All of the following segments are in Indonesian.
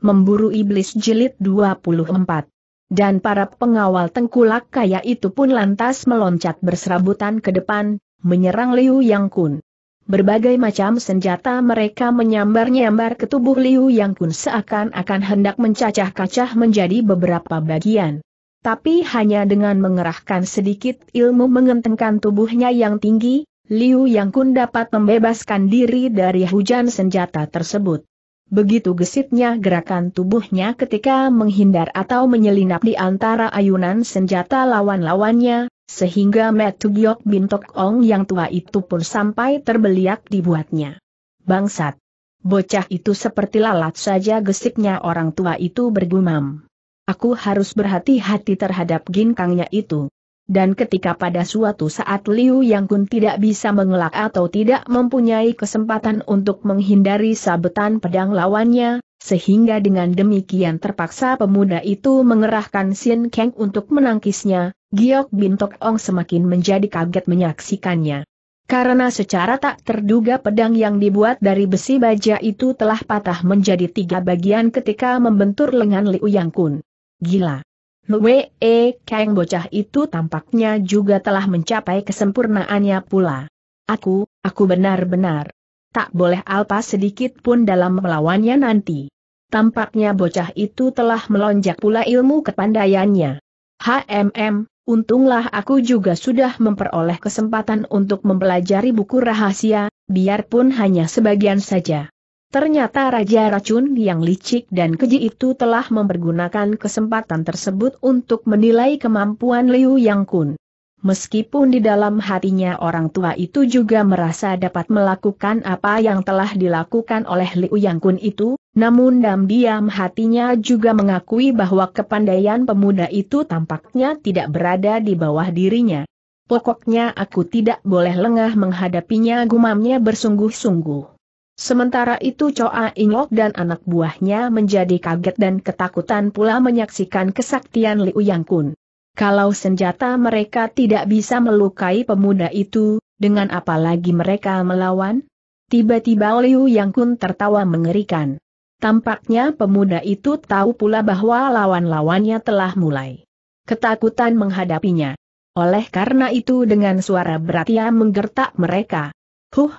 Memburu Iblis Jilid 24. Dan para pengawal tengkulak kaya itu pun lantas meloncat berserabutan ke depan, menyerang Liu Yang Kun. Berbagai macam senjata mereka menyambar-nyambar ke tubuh Liu Yang Kun seakan-akan hendak mencacah kacah menjadi beberapa bagian. Tapi hanya dengan mengerahkan sedikit ilmu mengentengkan tubuhnya yang tinggi, Liu Yang Kun dapat membebaskan diri dari hujan senjata tersebut. Begitu gesitnya gerakan tubuhnya ketika menghindar atau menyelinap di antara ayunan senjata lawan-lawannya, sehingga Metugyok Bintok Ong yang tua itu pun sampai terbeliak dibuatnya. Bangsat! Bocah itu seperti lalat saja gesitnya orang tua itu bergumam. Aku harus berhati-hati terhadap ginkangnya itu dan ketika pada suatu saat Liu Yang Kun tidak bisa mengelak atau tidak mempunyai kesempatan untuk menghindari sabetan pedang lawannya, sehingga dengan demikian terpaksa pemuda itu mengerahkan Xin Kang untuk menangkisnya, Giok Bin Tok Ong semakin menjadi kaget menyaksikannya. Karena secara tak terduga pedang yang dibuat dari besi baja itu telah patah menjadi tiga bagian ketika membentur lengan Liu Yang Kun. Gila. Lwe E Kang bocah itu tampaknya juga telah mencapai kesempurnaannya pula. Aku, aku benar-benar tak boleh alpa sedikit pun dalam melawannya nanti. Tampaknya bocah itu telah melonjak pula ilmu kepandaiannya. HMM, untunglah aku juga sudah memperoleh kesempatan untuk mempelajari buku rahasia, biarpun hanya sebagian saja. Ternyata Raja Racun yang licik dan keji itu telah mempergunakan kesempatan tersebut untuk menilai kemampuan Liu Yang Kun. Meskipun di dalam hatinya orang tua itu juga merasa dapat melakukan apa yang telah dilakukan oleh Liu Yang Kun itu, namun diam-diam hatinya juga mengakui bahwa kepandaian pemuda itu tampaknya tidak berada di bawah dirinya. Pokoknya aku tidak boleh lengah menghadapinya gumamnya bersungguh-sungguh. Sementara itu Choa Inglok dan anak buahnya menjadi kaget dan ketakutan pula menyaksikan kesaktian Liu Yang Kun. Kalau senjata mereka tidak bisa melukai pemuda itu, dengan apalagi mereka melawan? Tiba-tiba Liu Yang Kun tertawa mengerikan. Tampaknya pemuda itu tahu pula bahwa lawan-lawannya telah mulai ketakutan menghadapinya. Oleh karena itu dengan suara berat ia menggertak mereka. Huh,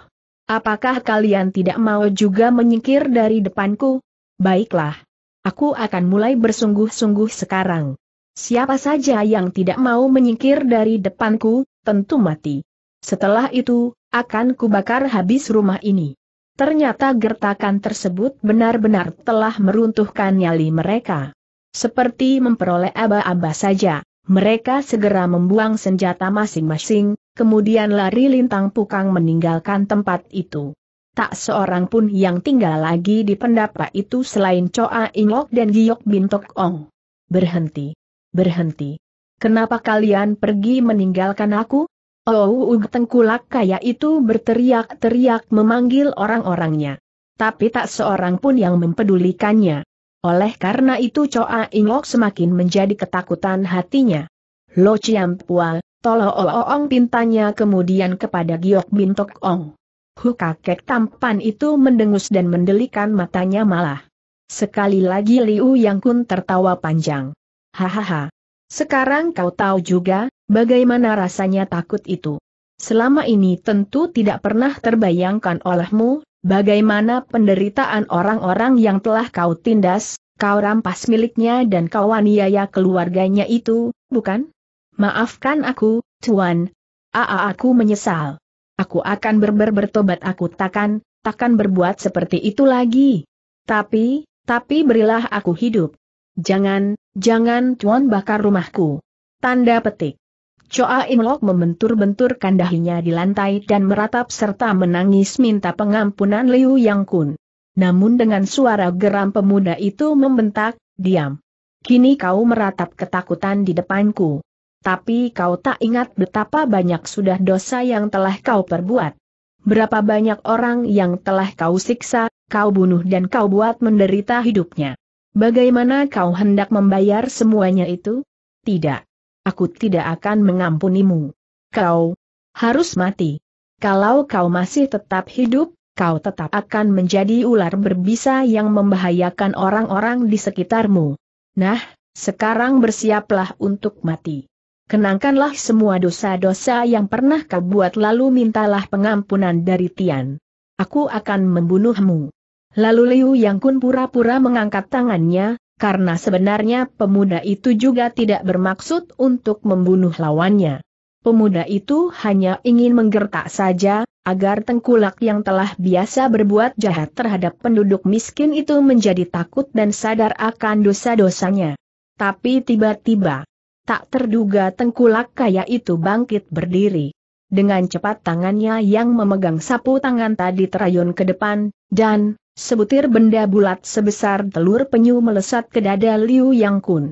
Apakah kalian tidak mau juga menyingkir dari depanku? Baiklah. Aku akan mulai bersungguh-sungguh sekarang. Siapa saja yang tidak mau menyingkir dari depanku, tentu mati. Setelah itu, akan kubakar habis rumah ini. Ternyata gertakan tersebut benar-benar telah meruntuhkan nyali mereka. Seperti memperoleh aba-aba saja, mereka segera membuang senjata masing-masing, kemudian lari lintang pukang meninggalkan tempat itu. Tak seorang pun yang tinggal lagi di pendapa itu selain Coa Inlok dan Giok Bintok Ong. Berhenti. Berhenti. Kenapa kalian pergi meninggalkan aku? Oh, tengkulak kaya itu berteriak-teriak memanggil orang-orangnya. Tapi tak seorang pun yang mempedulikannya. Oleh karena itu Coa Inlok semakin menjadi ketakutan hatinya. Lo Pua, Tolo Ong pintanya kemudian kepada Giok Bintok Tok Ong. Hu kakek tampan itu mendengus dan mendelikan matanya malah. Sekali lagi Liu Yang Kun tertawa panjang. Hahaha. Sekarang kau tahu juga, bagaimana rasanya takut itu. Selama ini tentu tidak pernah terbayangkan olehmu, bagaimana penderitaan orang-orang yang telah kau tindas, kau rampas miliknya dan kau aniaya keluarganya itu, bukan? Maafkan aku, Tuan. Aa ah, ah, aku menyesal. Aku akan berber bertobat aku takkan, takkan berbuat seperti itu lagi. Tapi, tapi berilah aku hidup. Jangan, jangan Tuan bakar rumahku. Tanda petik. Choa Imlok membentur-benturkan dahinya di lantai dan meratap serta menangis minta pengampunan Liu Yang Kun. Namun dengan suara geram pemuda itu membentak, diam. Kini kau meratap ketakutan di depanku. Tapi kau tak ingat betapa banyak sudah dosa yang telah kau perbuat. Berapa banyak orang yang telah kau siksa, kau bunuh dan kau buat menderita hidupnya. Bagaimana kau hendak membayar semuanya itu? Tidak. Aku tidak akan mengampunimu. Kau harus mati. Kalau kau masih tetap hidup, kau tetap akan menjadi ular berbisa yang membahayakan orang-orang di sekitarmu. Nah, sekarang bersiaplah untuk mati kenangkanlah semua dosa-dosa yang pernah kau buat lalu mintalah pengampunan dari Tian. Aku akan membunuhmu. Lalu Liu Yang Kun pura-pura mengangkat tangannya, karena sebenarnya pemuda itu juga tidak bermaksud untuk membunuh lawannya. Pemuda itu hanya ingin menggertak saja, agar tengkulak yang telah biasa berbuat jahat terhadap penduduk miskin itu menjadi takut dan sadar akan dosa-dosanya. Tapi tiba-tiba, Tak terduga tengkulak kaya itu bangkit berdiri. Dengan cepat tangannya yang memegang sapu tangan tadi terayun ke depan, dan, sebutir benda bulat sebesar telur penyu melesat ke dada Liu Yang Kun.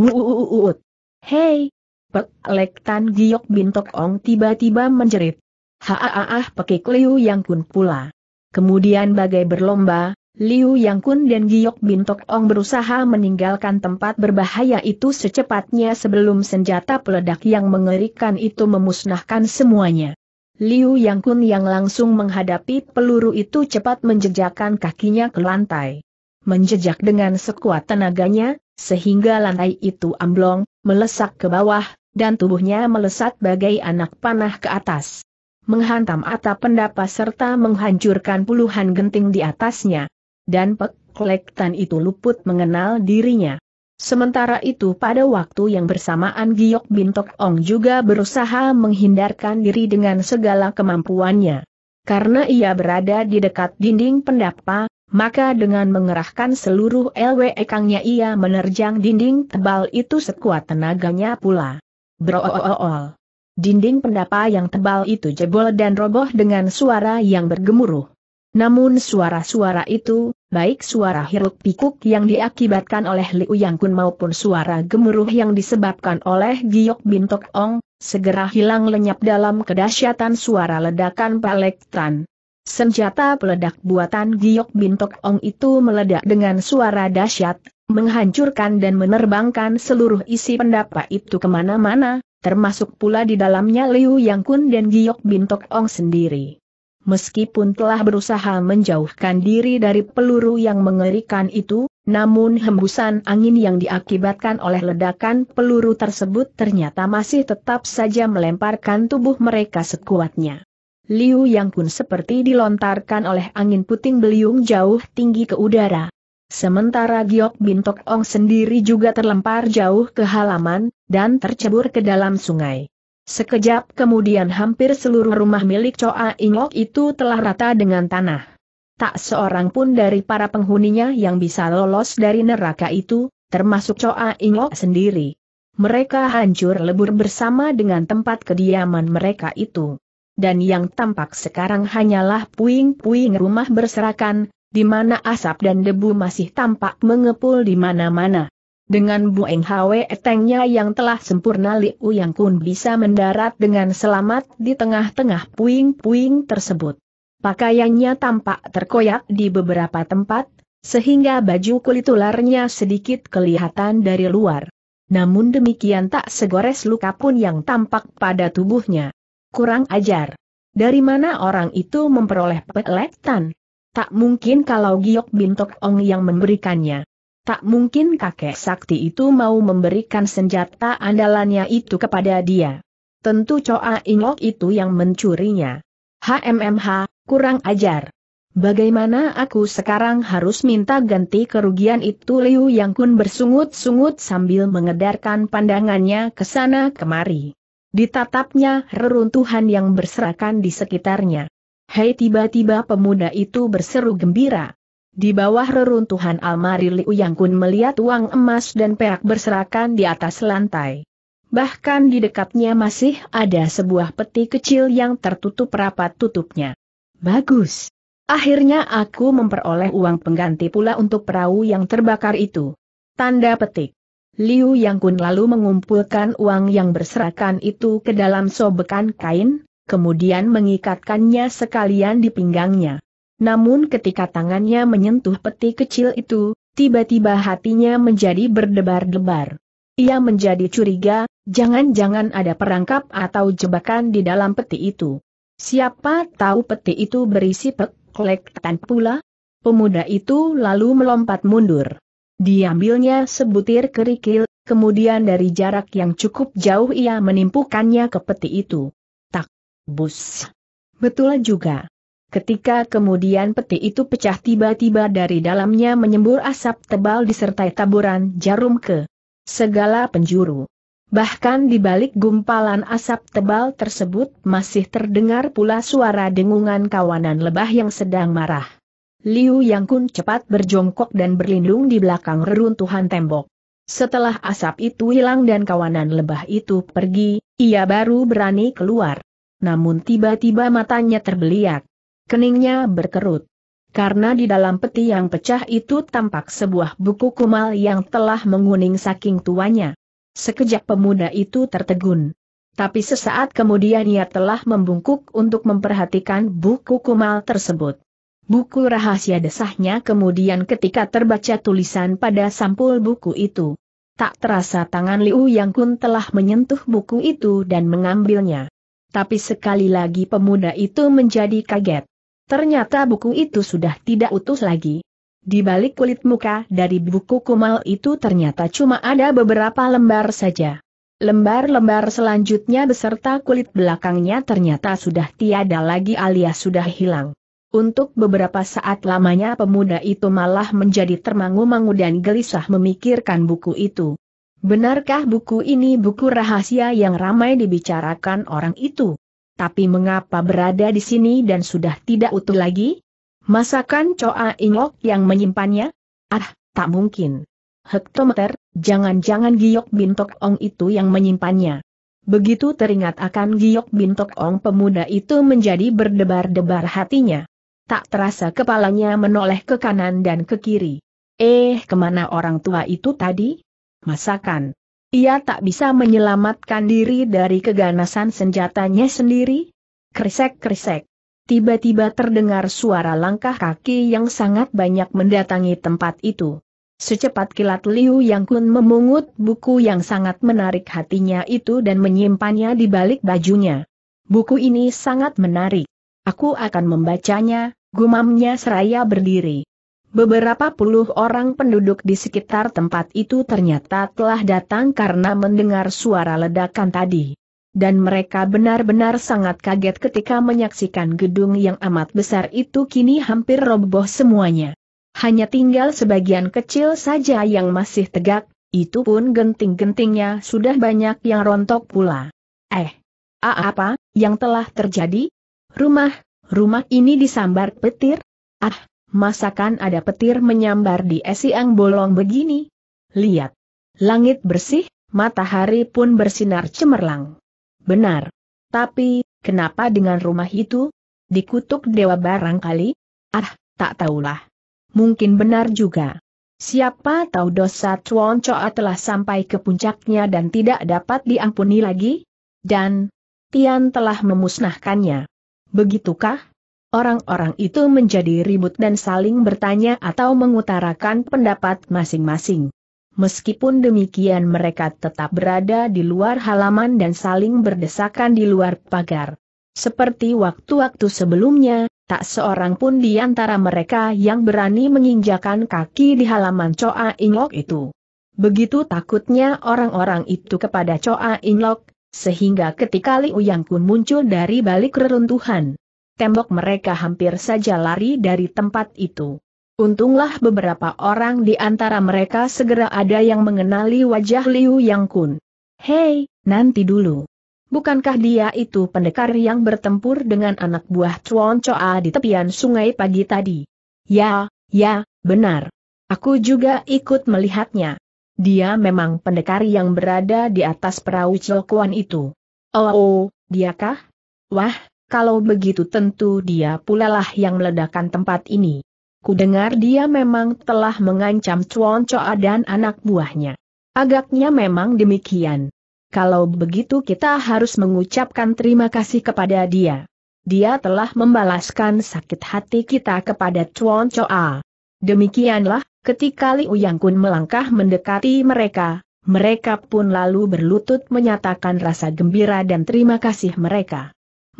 Wuuuut! Hei! Pek Lek Tan Giok Bintok Ong tiba-tiba menjerit. Haaah pekik Liu Yang Kun pula. Kemudian bagai berlomba, Liu Yang Kun dan Giok Bintok Ong berusaha meninggalkan tempat berbahaya itu secepatnya sebelum senjata peledak yang mengerikan itu memusnahkan semuanya. Liu Yang Kun yang langsung menghadapi peluru itu cepat menjejakkan kakinya ke lantai. Menjejak dengan sekuat tenaganya, sehingga lantai itu amblong, melesak ke bawah, dan tubuhnya melesat bagai anak panah ke atas menghantam atap pendapa serta menghancurkan puluhan genting di atasnya dan Pek Tan itu luput mengenal dirinya. Sementara itu pada waktu yang bersamaan Giok Bintok Ong juga berusaha menghindarkan diri dengan segala kemampuannya. Karena ia berada di dekat dinding pendapa, maka dengan mengerahkan seluruh LWE Kangnya ia menerjang dinding tebal itu sekuat tenaganya pula. -o. Dinding pendapa yang tebal itu jebol dan roboh dengan suara yang bergemuruh. Namun suara-suara itu, baik suara hiruk pikuk yang diakibatkan oleh Liu Yang Kun maupun suara gemuruh yang disebabkan oleh Giok Bintok Ong, segera hilang lenyap dalam kedahsyatan suara ledakan pelektran. Senjata peledak buatan Giok Bintok Ong itu meledak dengan suara dahsyat, menghancurkan dan menerbangkan seluruh isi pendapa itu kemana-mana, termasuk pula di dalamnya Liu Yang Kun dan Giok Bintok Ong sendiri meskipun telah berusaha menjauhkan diri dari peluru yang mengerikan itu, namun hembusan angin yang diakibatkan oleh ledakan peluru tersebut ternyata masih tetap saja melemparkan tubuh mereka sekuatnya. Liu Yang pun seperti dilontarkan oleh angin puting beliung jauh tinggi ke udara. Sementara Giok Bintok Ong sendiri juga terlempar jauh ke halaman, dan tercebur ke dalam sungai. Sekejap kemudian hampir seluruh rumah milik Coa Ingok itu telah rata dengan tanah. Tak seorang pun dari para penghuninya yang bisa lolos dari neraka itu, termasuk Coa Ingok sendiri. Mereka hancur lebur bersama dengan tempat kediaman mereka itu. Dan yang tampak sekarang hanyalah puing-puing rumah berserakan, di mana asap dan debu masih tampak mengepul di mana-mana. Dengan Bu Eng Hwe tengnya yang telah sempurna Liu Yang Kun bisa mendarat dengan selamat di tengah-tengah puing-puing tersebut. Pakaiannya tampak terkoyak di beberapa tempat, sehingga baju kulit ularnya sedikit kelihatan dari luar. Namun demikian tak segores luka pun yang tampak pada tubuhnya. Kurang ajar. Dari mana orang itu memperoleh peletan? Tak mungkin kalau Giok Bintok Ong yang memberikannya. Tak mungkin kakek sakti itu mau memberikan senjata andalannya itu kepada dia. Tentu coa inok itu yang mencurinya. HMMH, kurang ajar. Bagaimana aku sekarang harus minta ganti kerugian itu Liu Yang Kun bersungut-sungut sambil mengedarkan pandangannya ke sana kemari. Ditatapnya reruntuhan yang berserakan di sekitarnya. Hei tiba-tiba pemuda itu berseru gembira. Di bawah reruntuhan almari Liu Yang Kun melihat uang emas dan perak berserakan di atas lantai. Bahkan di dekatnya masih ada sebuah peti kecil yang tertutup rapat tutupnya. Bagus. Akhirnya aku memperoleh uang pengganti pula untuk perahu yang terbakar itu. Tanda petik. Liu Yang Kun lalu mengumpulkan uang yang berserakan itu ke dalam sobekan kain, kemudian mengikatkannya sekalian di pinggangnya. Namun ketika tangannya menyentuh peti kecil itu, tiba-tiba hatinya menjadi berdebar-debar. Ia menjadi curiga, jangan-jangan ada perangkap atau jebakan di dalam peti itu. Siapa tahu peti itu berisi peklektan pula? Pemuda itu lalu melompat mundur. Diambilnya sebutir kerikil, kemudian dari jarak yang cukup jauh ia menimpukannya ke peti itu. Tak, bus. Betul juga. Ketika kemudian peti itu pecah tiba-tiba dari dalamnya menyembur asap tebal disertai taburan jarum ke segala penjuru. Bahkan di balik gumpalan asap tebal tersebut masih terdengar pula suara dengungan kawanan lebah yang sedang marah. Liu Yang Kun cepat berjongkok dan berlindung di belakang reruntuhan tembok. Setelah asap itu hilang dan kawanan lebah itu pergi, ia baru berani keluar. Namun tiba-tiba matanya terbeliak keningnya berkerut. Karena di dalam peti yang pecah itu tampak sebuah buku kumal yang telah menguning saking tuanya. Sekejap pemuda itu tertegun. Tapi sesaat kemudian ia telah membungkuk untuk memperhatikan buku kumal tersebut. Buku rahasia desahnya kemudian ketika terbaca tulisan pada sampul buku itu. Tak terasa tangan Liu Yang Kun telah menyentuh buku itu dan mengambilnya. Tapi sekali lagi pemuda itu menjadi kaget. Ternyata buku itu sudah tidak utuh lagi. Di balik kulit muka dari buku kumal itu ternyata cuma ada beberapa lembar saja. Lembar-lembar selanjutnya beserta kulit belakangnya ternyata sudah tiada lagi alias sudah hilang. Untuk beberapa saat lamanya pemuda itu malah menjadi termangu-mangu dan gelisah memikirkan buku itu. Benarkah buku ini buku rahasia yang ramai dibicarakan orang itu? tapi mengapa berada di sini dan sudah tidak utuh lagi? Masakan Coa Ingok yang menyimpannya? Ah, tak mungkin. Hektometer, jangan-jangan Giok Bintok Ong itu yang menyimpannya. Begitu teringat akan Giok Bintok Ong pemuda itu menjadi berdebar-debar hatinya. Tak terasa kepalanya menoleh ke kanan dan ke kiri. Eh, kemana orang tua itu tadi? Masakan. Ia tak bisa menyelamatkan diri dari keganasan senjatanya sendiri? Kresek-kresek. Tiba-tiba terdengar suara langkah kaki yang sangat banyak mendatangi tempat itu. Secepat kilat Liu Yang Kun memungut buku yang sangat menarik hatinya itu dan menyimpannya di balik bajunya. Buku ini sangat menarik. Aku akan membacanya, gumamnya seraya berdiri. Beberapa puluh orang penduduk di sekitar tempat itu ternyata telah datang karena mendengar suara ledakan tadi. Dan mereka benar-benar sangat kaget ketika menyaksikan gedung yang amat besar itu kini hampir roboh semuanya. Hanya tinggal sebagian kecil saja yang masih tegak, itu pun genting-gentingnya sudah banyak yang rontok pula. Eh, A apa yang telah terjadi? Rumah, rumah ini disambar petir? Ah, Masakan ada petir menyambar di esiang bolong begini? Lihat. Langit bersih, matahari pun bersinar cemerlang. Benar. Tapi, kenapa dengan rumah itu? Dikutuk dewa barangkali? Ah, tak tahulah. Mungkin benar juga. Siapa tahu dosa Chuan Choa telah sampai ke puncaknya dan tidak dapat diampuni lagi? Dan, Tian telah memusnahkannya. Begitukah? Orang-orang itu menjadi ribut dan saling bertanya atau mengutarakan pendapat masing-masing. Meskipun demikian mereka tetap berada di luar halaman dan saling berdesakan di luar pagar. Seperti waktu-waktu sebelumnya, tak seorang pun di antara mereka yang berani menginjakan kaki di halaman Choa Inlok itu. Begitu takutnya orang-orang itu kepada Choa Inlok, sehingga ketika Liu Yang Kun muncul dari balik reruntuhan, tembok mereka hampir saja lari dari tempat itu. Untunglah beberapa orang di antara mereka segera ada yang mengenali wajah Liu Yang Kun. Hei, nanti dulu. Bukankah dia itu pendekar yang bertempur dengan anak buah Chuan Choa di tepian sungai pagi tadi? Ya, ya, benar. Aku juga ikut melihatnya. Dia memang pendekar yang berada di atas perahu Chokuan itu. Oh, oh, diakah? Wah, kalau begitu tentu dia pula lah yang meledakkan tempat ini. Kudengar dia memang telah mengancam Chuan Choa dan anak buahnya. Agaknya memang demikian. Kalau begitu kita harus mengucapkan terima kasih kepada dia. Dia telah membalaskan sakit hati kita kepada Chuan Choa. Demikianlah, ketika Liu Yang Kun melangkah mendekati mereka, mereka pun lalu berlutut menyatakan rasa gembira dan terima kasih mereka.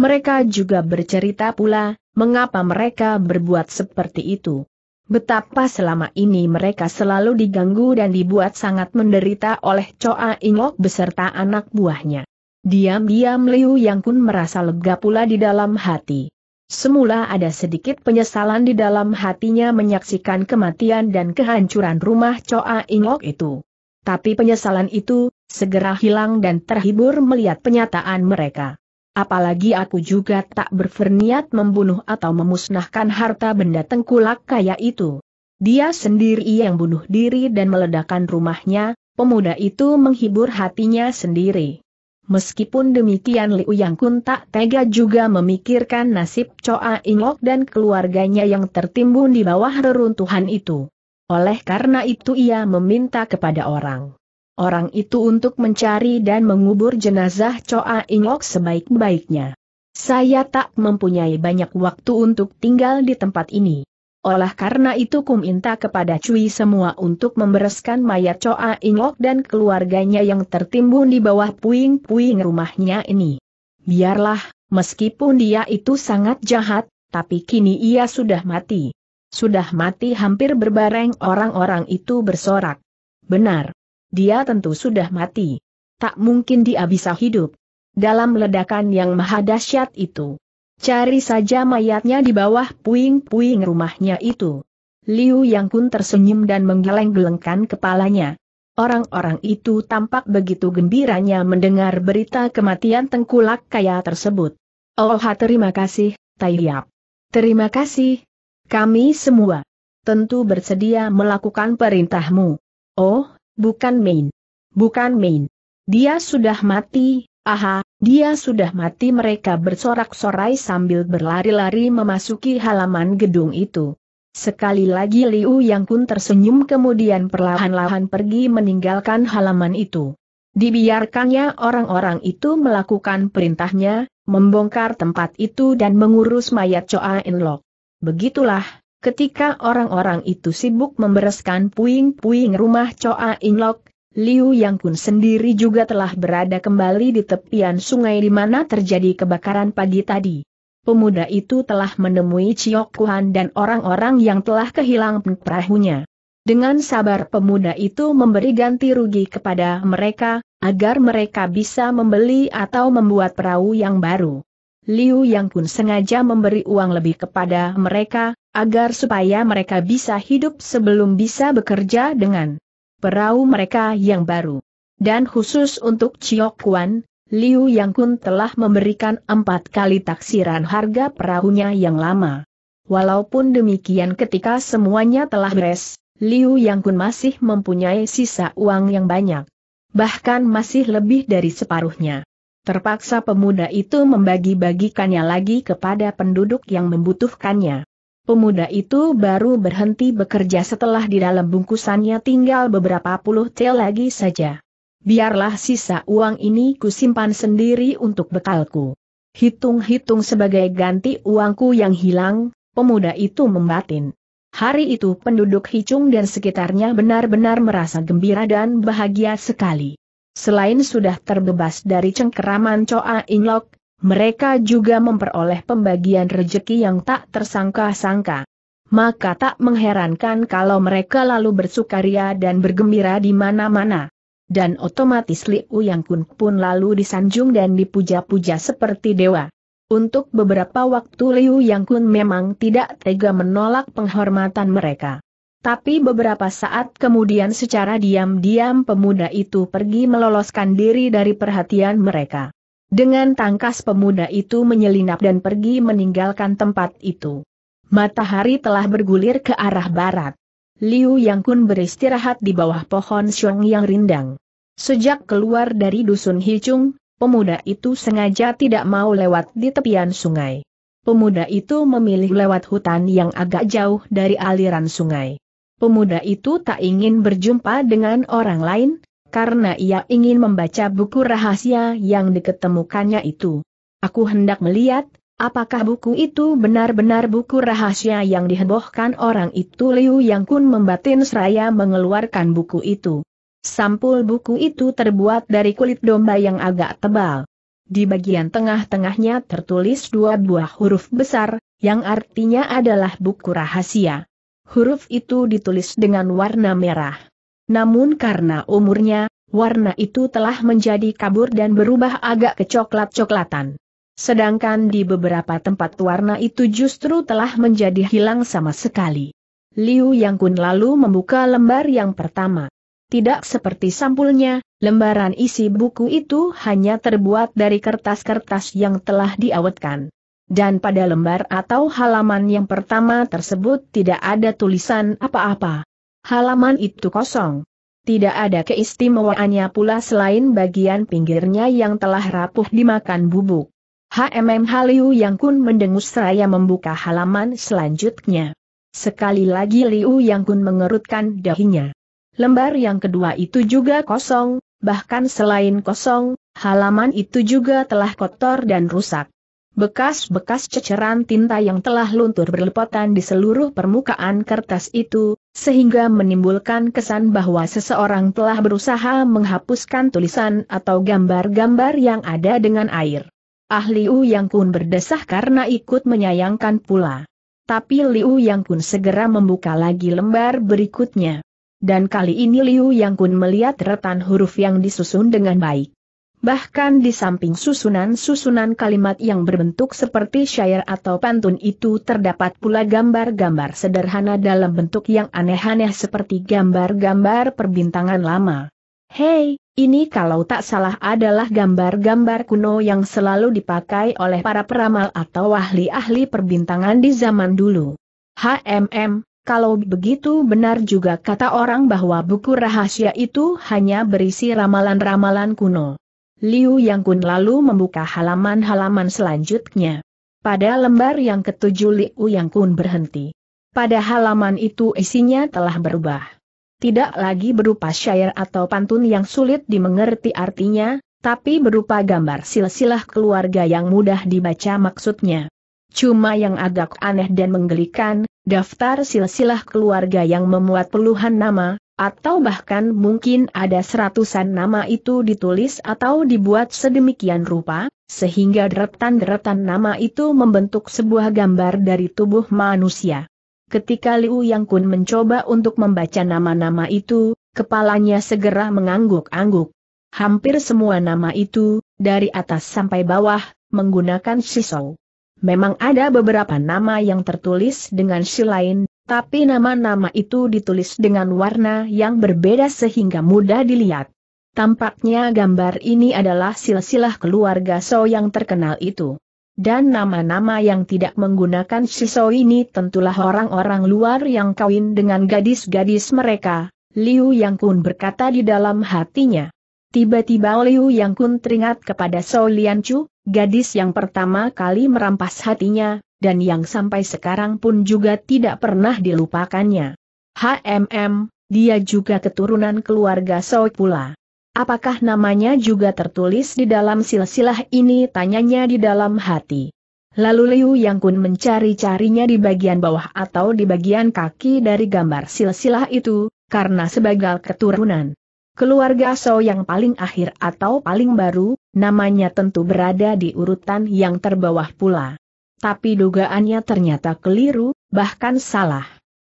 Mereka juga bercerita pula, mengapa mereka berbuat seperti itu. Betapa selama ini mereka selalu diganggu dan dibuat sangat menderita oleh Coa Ingok beserta anak buahnya. Diam-diam Liu Yang pun merasa lega pula di dalam hati. Semula ada sedikit penyesalan di dalam hatinya menyaksikan kematian dan kehancuran rumah Coa Ingok itu. Tapi penyesalan itu, segera hilang dan terhibur melihat penyataan mereka. Apalagi aku juga tak berferniat membunuh atau memusnahkan harta benda tengkulak kaya itu. Dia sendiri yang bunuh diri dan meledakkan rumahnya, pemuda itu menghibur hatinya sendiri. Meskipun demikian Liu Yang Kun tak tega juga memikirkan nasib Choa Inlok dan keluarganya yang tertimbun di bawah reruntuhan itu. Oleh karena itu ia meminta kepada orang orang itu untuk mencari dan mengubur jenazah Coa Ingok sebaik-baiknya. Saya tak mempunyai banyak waktu untuk tinggal di tempat ini. oleh karena itu ku minta kepada Cui semua untuk membereskan mayat Coa Ingok dan keluarganya yang tertimbun di bawah puing-puing rumahnya ini. Biarlah, meskipun dia itu sangat jahat, tapi kini ia sudah mati. Sudah mati hampir berbareng orang-orang itu bersorak. Benar, dia tentu sudah mati. Tak mungkin dia bisa hidup. Dalam ledakan yang maha dahsyat itu. Cari saja mayatnya di bawah puing-puing rumahnya itu. Liu Yang Kun tersenyum dan menggeleng-gelengkan kepalanya. Orang-orang itu tampak begitu gembiranya mendengar berita kematian tengkulak kaya tersebut. Oh terima kasih, Tai Terima kasih. Kami semua tentu bersedia melakukan perintahmu. Oh, Bukan main. Bukan main. Dia sudah mati, aha, dia sudah mati mereka bersorak-sorai sambil berlari-lari memasuki halaman gedung itu. Sekali lagi Liu Yang Kun tersenyum kemudian perlahan-lahan pergi meninggalkan halaman itu. Dibiarkannya orang-orang itu melakukan perintahnya, membongkar tempat itu dan mengurus mayat Choa Inlok. Begitulah, Ketika orang-orang itu sibuk membereskan puing-puing rumah Choa Inlok, Liu Yang Kun sendiri juga telah berada kembali di tepian sungai di mana terjadi kebakaran pagi tadi. Pemuda itu telah menemui Chiok Kuan dan orang-orang yang telah kehilangan perahunya. Dengan sabar pemuda itu memberi ganti rugi kepada mereka, agar mereka bisa membeli atau membuat perahu yang baru. Liu Yang Kun sengaja memberi uang lebih kepada mereka, agar supaya mereka bisa hidup sebelum bisa bekerja dengan perahu mereka yang baru. Dan khusus untuk Chiok Kuan, Liu Yang Kun telah memberikan empat kali taksiran harga perahunya yang lama. Walaupun demikian ketika semuanya telah beres, Liu Yang Kun masih mempunyai sisa uang yang banyak. Bahkan masih lebih dari separuhnya. Terpaksa pemuda itu membagi-bagikannya lagi kepada penduduk yang membutuhkannya. Pemuda itu baru berhenti bekerja setelah di dalam bungkusannya tinggal beberapa puluh tel lagi saja. Biarlah sisa uang ini kusimpan sendiri untuk bekalku. Hitung-hitung sebagai ganti uangku yang hilang, pemuda itu membatin. Hari itu penduduk Hicung dan sekitarnya benar-benar merasa gembira dan bahagia sekali. Selain sudah terbebas dari cengkeraman Coa Inlok, mereka juga memperoleh pembagian rejeki yang tak tersangka-sangka. Maka tak mengherankan kalau mereka lalu bersukaria dan bergembira di mana-mana. Dan otomatis Liu Yang Kun pun lalu disanjung dan dipuja-puja seperti dewa. Untuk beberapa waktu Liu Yang Kun memang tidak tega menolak penghormatan mereka. Tapi beberapa saat kemudian secara diam-diam pemuda itu pergi meloloskan diri dari perhatian mereka. Dengan tangkas pemuda itu menyelinap dan pergi meninggalkan tempat itu. Matahari telah bergulir ke arah barat. Liu Yang Kun beristirahat di bawah pohon siung yang rindang. Sejak keluar dari dusun Hichung, pemuda itu sengaja tidak mau lewat di tepian sungai. Pemuda itu memilih lewat hutan yang agak jauh dari aliran sungai. Pemuda itu tak ingin berjumpa dengan orang lain, karena ia ingin membaca buku rahasia yang diketemukannya itu. Aku hendak melihat, apakah buku itu benar-benar buku rahasia yang dihebohkan orang itu Liu Yang Kun membatin seraya mengeluarkan buku itu. Sampul buku itu terbuat dari kulit domba yang agak tebal. Di bagian tengah-tengahnya tertulis dua buah huruf besar, yang artinya adalah buku rahasia. Huruf itu ditulis dengan warna merah. Namun karena umurnya, warna itu telah menjadi kabur dan berubah agak kecoklat coklatan Sedangkan di beberapa tempat warna itu justru telah menjadi hilang sama sekali. Liu Yang Kun lalu membuka lembar yang pertama. Tidak seperti sampulnya, lembaran isi buku itu hanya terbuat dari kertas-kertas yang telah diawetkan. Dan pada lembar atau halaman yang pertama tersebut tidak ada tulisan apa-apa. Halaman itu kosong. Tidak ada keistimewaannya pula selain bagian pinggirnya yang telah rapuh dimakan bubuk. HMM Haliu Yang Kun mendengus seraya membuka halaman selanjutnya. Sekali lagi Liu Yang Kun mengerutkan dahinya. Lembar yang kedua itu juga kosong, bahkan selain kosong, halaman itu juga telah kotor dan rusak. Bekas-bekas ceceran tinta yang telah luntur berlepotan di seluruh permukaan kertas itu, sehingga menimbulkan kesan bahwa seseorang telah berusaha menghapuskan tulisan atau gambar-gambar yang ada dengan air. Ahli Liu Yang Kun berdesah karena ikut menyayangkan pula. Tapi Liu Yang Kun segera membuka lagi lembar berikutnya. Dan kali ini Liu Yang Kun melihat retan huruf yang disusun dengan baik. Bahkan di samping susunan-susunan kalimat yang berbentuk seperti syair atau pantun itu terdapat pula gambar-gambar sederhana dalam bentuk yang aneh-aneh seperti gambar-gambar perbintangan lama. Hei, ini kalau tak salah adalah gambar-gambar kuno yang selalu dipakai oleh para peramal atau ahli-ahli perbintangan di zaman dulu. HMM, kalau begitu benar juga kata orang bahwa buku rahasia itu hanya berisi ramalan-ramalan kuno. Liu Yang Kun lalu membuka halaman-halaman selanjutnya. Pada lembar yang ketujuh Liu Yang Kun berhenti. Pada halaman itu isinya telah berubah. Tidak lagi berupa syair atau pantun yang sulit dimengerti artinya, tapi berupa gambar silsilah keluarga yang mudah dibaca maksudnya. Cuma yang agak aneh dan menggelikan, daftar silsilah keluarga yang memuat puluhan nama, atau bahkan mungkin ada seratusan nama itu ditulis atau dibuat sedemikian rupa, sehingga deretan-deretan nama itu membentuk sebuah gambar dari tubuh manusia. Ketika Liu Yang Kun mencoba untuk membaca nama-nama itu, kepalanya segera mengangguk-angguk. Hampir semua nama itu, dari atas sampai bawah, menggunakan sisau. Memang ada beberapa nama yang tertulis dengan si lain, tapi nama-nama itu ditulis dengan warna yang berbeda sehingga mudah dilihat. Tampaknya gambar ini adalah silsilah keluarga So yang terkenal itu. Dan nama-nama yang tidak menggunakan So ini tentulah orang-orang luar yang kawin dengan gadis-gadis mereka, Liu Yang Kun berkata di dalam hatinya. Tiba-tiba Liu Yang Kun teringat kepada So Lian Chu, gadis yang pertama kali merampas hatinya, dan yang sampai sekarang pun juga tidak pernah dilupakannya. HMM, dia juga keturunan keluarga Soe pula. Apakah namanya juga tertulis di dalam silsilah ini tanyanya di dalam hati. Lalu Liu Yang Kun mencari-carinya di bagian bawah atau di bagian kaki dari gambar silsilah itu, karena sebagai keturunan. Keluarga So yang paling akhir atau paling baru, namanya tentu berada di urutan yang terbawah pula. Tapi dugaannya ternyata keliru, bahkan salah.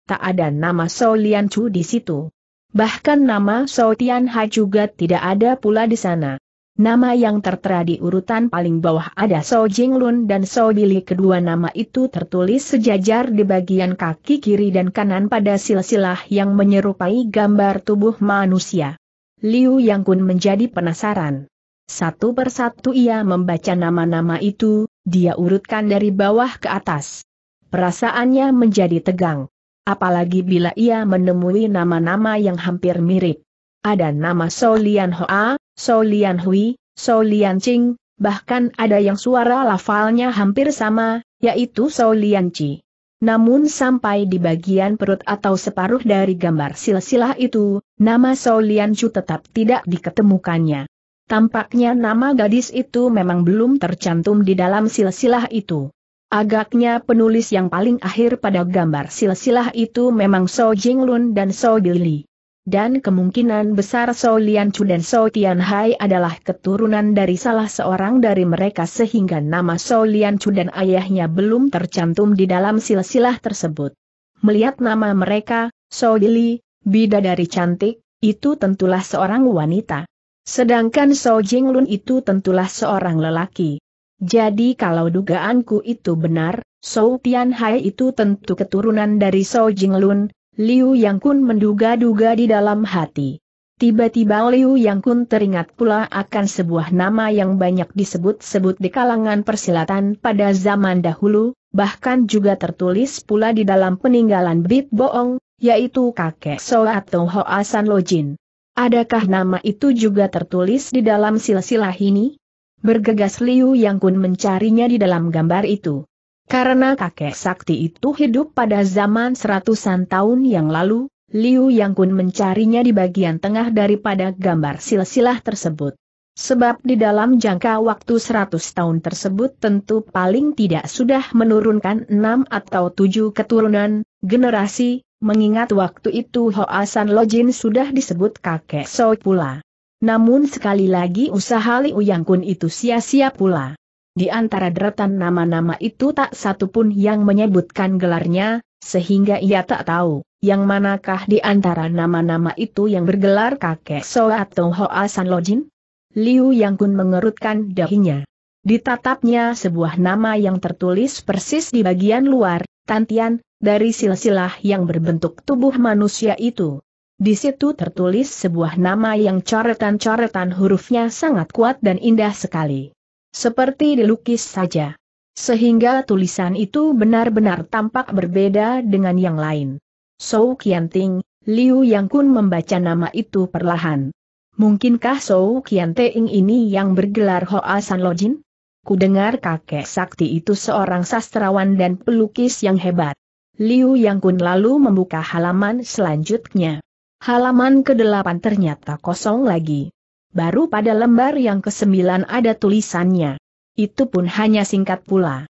Tak ada nama So Lian Chu di situ. Bahkan nama So Tian Ha juga tidak ada pula di sana. Nama yang tertera di urutan paling bawah ada So Jing Lun dan So Bili kedua nama itu tertulis sejajar di bagian kaki kiri dan kanan pada silsilah yang menyerupai gambar tubuh manusia. Liu Yang Kun menjadi penasaran. Satu persatu ia membaca nama-nama itu, dia urutkan dari bawah ke atas. Perasaannya menjadi tegang. Apalagi bila ia menemui nama-nama yang hampir mirip. Ada nama Solian Hoa, Solian Hui, Solian Lian Ching, bahkan ada yang suara lafalnya hampir sama, yaitu Solian Chi. Namun sampai di bagian perut atau separuh dari gambar silsilah itu, nama Solian Chu tetap tidak diketemukannya. Tampaknya nama gadis itu memang belum tercantum di dalam silsilah itu. Agaknya penulis yang paling akhir pada gambar silsilah itu memang So Jinglun dan So Billy. Dan kemungkinan besar So Lian Chu dan So Tianhai adalah keturunan dari salah seorang dari mereka sehingga nama So Lian Chu dan ayahnya belum tercantum di dalam silsilah tersebut. Melihat nama mereka, So Billy, bidadari cantik, itu tentulah seorang wanita. Sedangkan So Jing Lun itu tentulah seorang lelaki. Jadi kalau dugaanku itu benar, So Tian Hai itu tentu keturunan dari So Jing Lun, Liu Yang Kun menduga-duga di dalam hati. Tiba-tiba Liu Yang Kun teringat pula akan sebuah nama yang banyak disebut-sebut di kalangan persilatan pada zaman dahulu, bahkan juga tertulis pula di dalam peninggalan Bit Boong, yaitu kakek So atau Hoa San Lojin. Adakah nama itu juga tertulis di dalam silsilah ini? Bergegas Liu Yang Kun mencarinya di dalam gambar itu. Karena kakek sakti itu hidup pada zaman seratusan tahun yang lalu, Liu Yang Kun mencarinya di bagian tengah daripada gambar silsilah tersebut. Sebab di dalam jangka waktu seratus tahun tersebut tentu paling tidak sudah menurunkan enam atau tujuh keturunan, generasi, mengingat waktu itu Hoasan Lojin sudah disebut kakek So pula. Namun sekali lagi usaha Liu Yang Kun itu sia-sia pula. Di antara deretan nama-nama itu tak satu pun yang menyebutkan gelarnya, sehingga ia tak tahu, yang manakah di antara nama-nama itu yang bergelar kakek So atau Hoasan Lojin? Liu Yang Kun mengerutkan dahinya. Ditatapnya sebuah nama yang tertulis persis di bagian luar, Tantian, dari silsilah yang berbentuk tubuh manusia itu. Di situ tertulis sebuah nama yang coretan-coretan hurufnya sangat kuat dan indah sekali. Seperti dilukis saja. Sehingga tulisan itu benar-benar tampak berbeda dengan yang lain. Sou Kianting, Liu Yang Kun membaca nama itu perlahan. Mungkinkah Sou Kianting ini yang bergelar Hoa San Lojin? Kudengar kakek sakti itu seorang sastrawan dan pelukis yang hebat. Liu Yang Kun lalu membuka halaman selanjutnya. Halaman ke-8 ternyata kosong lagi. Baru pada lembar yang ke-9 ada tulisannya. Itu pun hanya singkat pula.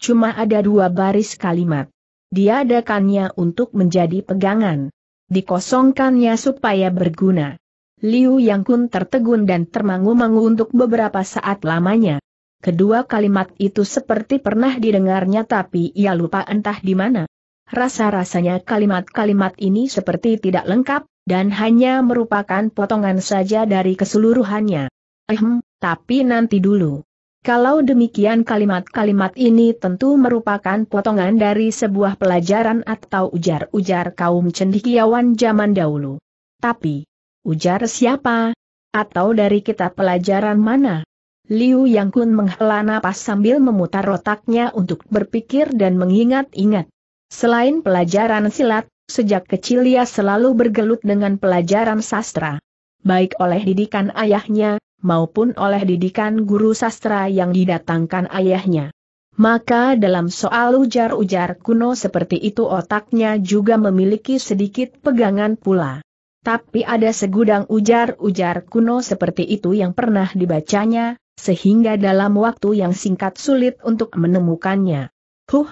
Cuma ada dua baris kalimat. Diadakannya untuk menjadi pegangan. Dikosongkannya supaya berguna. Liu Yang Kun tertegun dan termangu-mangu untuk beberapa saat lamanya. Kedua kalimat itu seperti pernah didengarnya tapi ia lupa entah di mana. Rasa-rasanya kalimat-kalimat ini seperti tidak lengkap, dan hanya merupakan potongan saja dari keseluruhannya. Ehm, tapi nanti dulu. Kalau demikian kalimat-kalimat ini tentu merupakan potongan dari sebuah pelajaran atau ujar-ujar kaum cendikiawan zaman dahulu. Tapi, ujar siapa? Atau dari kitab pelajaran mana? Liu Yang Kun menghela napas sambil memutar otaknya untuk berpikir dan mengingat-ingat. Selain pelajaran silat, sejak kecil ia selalu bergelut dengan pelajaran sastra. Baik oleh didikan ayahnya, maupun oleh didikan guru sastra yang didatangkan ayahnya. Maka dalam soal ujar-ujar kuno seperti itu otaknya juga memiliki sedikit pegangan pula. Tapi ada segudang ujar-ujar kuno seperti itu yang pernah dibacanya, sehingga dalam waktu yang singkat sulit untuk menemukannya. Huh,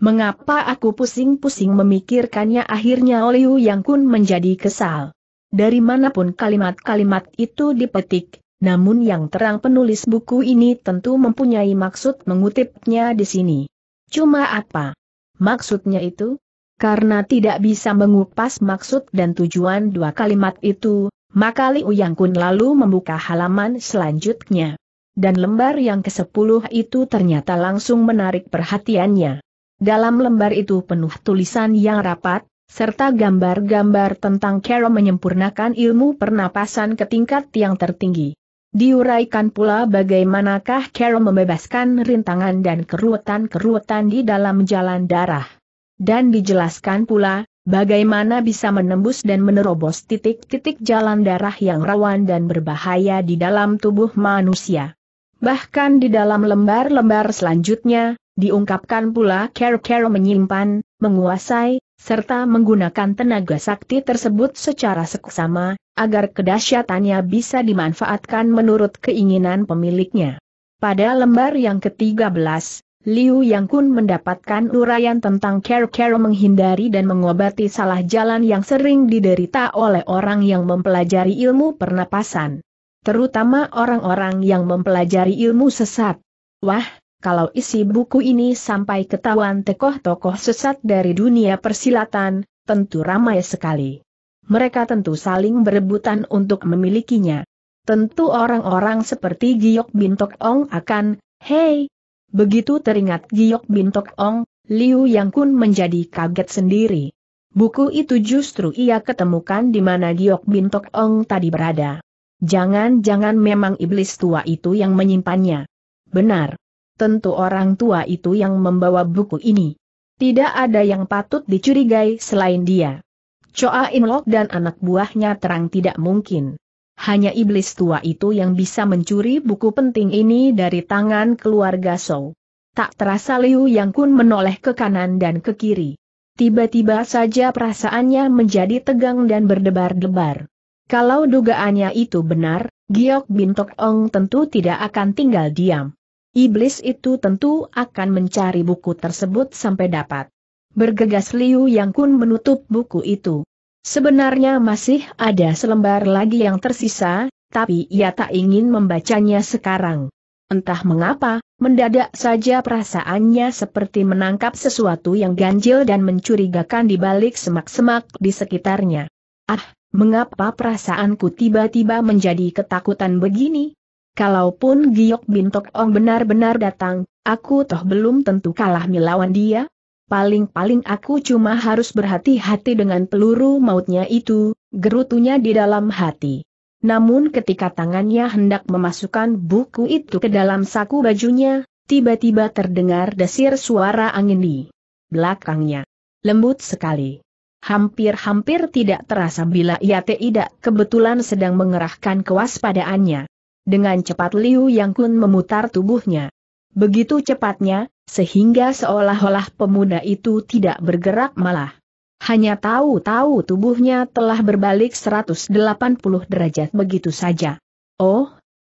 mengapa aku pusing-pusing memikirkannya akhirnya Oliu Yang Kun menjadi kesal. Dari manapun kalimat-kalimat itu dipetik, namun yang terang penulis buku ini tentu mempunyai maksud mengutipnya di sini. Cuma apa? Maksudnya itu? Karena tidak bisa mengupas maksud dan tujuan dua kalimat itu, maka Liu Yang Kun lalu membuka halaman selanjutnya dan lembar yang ke kesepuluh itu ternyata langsung menarik perhatiannya. Dalam lembar itu penuh tulisan yang rapat, serta gambar-gambar tentang cara menyempurnakan ilmu pernapasan ke tingkat yang tertinggi. Diuraikan pula bagaimanakah cara membebaskan rintangan dan kerutan keruatan di dalam jalan darah. Dan dijelaskan pula, bagaimana bisa menembus dan menerobos titik-titik jalan darah yang rawan dan berbahaya di dalam tubuh manusia. Bahkan di dalam lembar-lembar selanjutnya, diungkapkan pula Care-Care menyimpan, menguasai, serta menggunakan tenaga sakti tersebut secara seksama, agar kedahsyatannya bisa dimanfaatkan menurut keinginan pemiliknya. Pada lembar yang ke-13, Liu Yang Kun mendapatkan uraian tentang care-care menghindari dan mengobati salah jalan yang sering diderita oleh orang yang mempelajari ilmu pernapasan terutama orang-orang yang mempelajari ilmu sesat. Wah, kalau isi buku ini sampai ketahuan tokoh-tokoh sesat dari dunia persilatan, tentu ramai sekali. Mereka tentu saling berebutan untuk memilikinya. Tentu orang-orang seperti Giok Bintok Ong akan, hei, begitu teringat Giok Bintok Ong, Liu Yang Kun menjadi kaget sendiri. Buku itu justru ia ketemukan di mana Giok Bintok Ong tadi berada. Jangan-jangan memang iblis tua itu yang menyimpannya. Benar. Tentu orang tua itu yang membawa buku ini. Tidak ada yang patut dicurigai selain dia. Coa Inlok dan anak buahnya terang tidak mungkin. Hanya iblis tua itu yang bisa mencuri buku penting ini dari tangan keluarga Sou. Tak terasa Liu Yang Kun menoleh ke kanan dan ke kiri. Tiba-tiba saja perasaannya menjadi tegang dan berdebar-debar. Kalau dugaannya itu benar, Giok Bintok Ong tentu tidak akan tinggal diam. Iblis itu tentu akan mencari buku tersebut sampai dapat. Bergegas Liu Yang Kun menutup buku itu. Sebenarnya masih ada selembar lagi yang tersisa, tapi ia tak ingin membacanya sekarang. Entah mengapa, mendadak saja perasaannya seperti menangkap sesuatu yang ganjil dan mencurigakan di balik semak-semak di sekitarnya. Ah, Mengapa perasaanku tiba-tiba menjadi ketakutan begini? Kalaupun Giok Bintok Ong benar-benar datang, aku toh belum tentu kalah melawan dia. Paling-paling aku cuma harus berhati-hati dengan peluru mautnya itu, gerutunya di dalam hati. Namun ketika tangannya hendak memasukkan buku itu ke dalam saku bajunya, tiba-tiba terdengar desir suara angin di belakangnya. Lembut sekali. Hampir-hampir tidak terasa bila ia tidak kebetulan sedang mengerahkan kewaspadaannya. Dengan cepat Liu Yang Kun memutar tubuhnya. Begitu cepatnya, sehingga seolah-olah pemuda itu tidak bergerak malah. Hanya tahu-tahu tubuhnya telah berbalik 180 derajat begitu saja. Oh,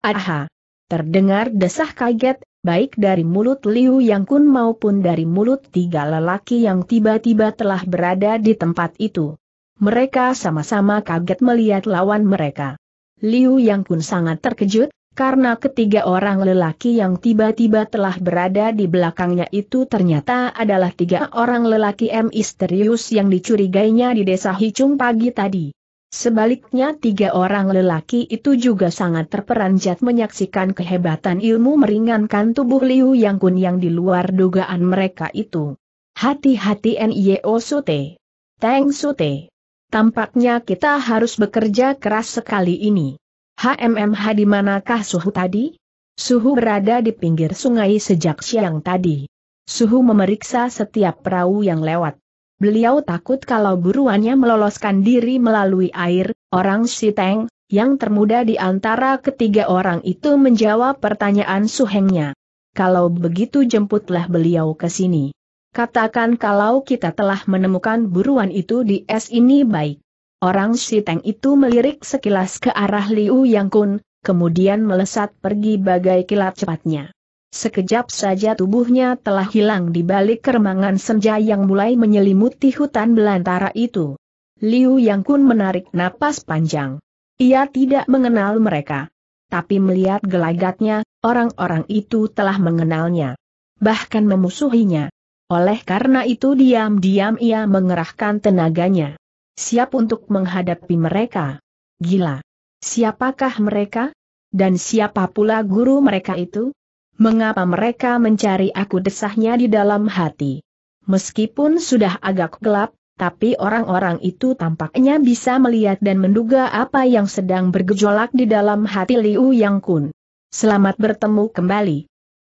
aha. Terdengar desah kaget, baik dari mulut Liu Yang Kun maupun dari mulut tiga lelaki yang tiba-tiba telah berada di tempat itu. Mereka sama-sama kaget melihat lawan mereka. Liu Yang Kun sangat terkejut, karena ketiga orang lelaki yang tiba-tiba telah berada di belakangnya itu ternyata adalah tiga orang lelaki M misterius yang dicurigainya di desa Hicung pagi tadi. Sebaliknya tiga orang lelaki itu juga sangat terperanjat menyaksikan kehebatan ilmu meringankan tubuh Liu Yang Kun yang di luar dugaan mereka itu. Hati-hati Nio Sute. Teng Sute. Tampaknya kita harus bekerja keras sekali ini. HMMH di manakah suhu tadi? Suhu berada di pinggir sungai sejak siang tadi. Suhu memeriksa setiap perahu yang lewat. Beliau takut kalau buruannya meloloskan diri melalui air, orang Siteng, yang termuda di antara ketiga orang itu menjawab pertanyaan suhengnya. Kalau begitu jemputlah beliau ke sini. Katakan kalau kita telah menemukan buruan itu di es ini baik. Orang Siteng itu melirik sekilas ke arah Liu Yang Kun, kemudian melesat pergi bagai kilat cepatnya. Sekejap saja tubuhnya telah hilang di balik keremangan senja yang mulai menyelimuti hutan belantara itu. Liu Yang Kun menarik napas panjang. Ia tidak mengenal mereka. Tapi melihat gelagatnya, orang-orang itu telah mengenalnya. Bahkan memusuhinya. Oleh karena itu diam-diam ia mengerahkan tenaganya. Siap untuk menghadapi mereka. Gila. Siapakah mereka? Dan siapa pula guru mereka itu? Mengapa mereka mencari aku desahnya di dalam hati? Meskipun sudah agak gelap, tapi orang-orang itu tampaknya bisa melihat dan menduga apa yang sedang bergejolak di dalam hati Liu Yang Kun. Selamat bertemu kembali.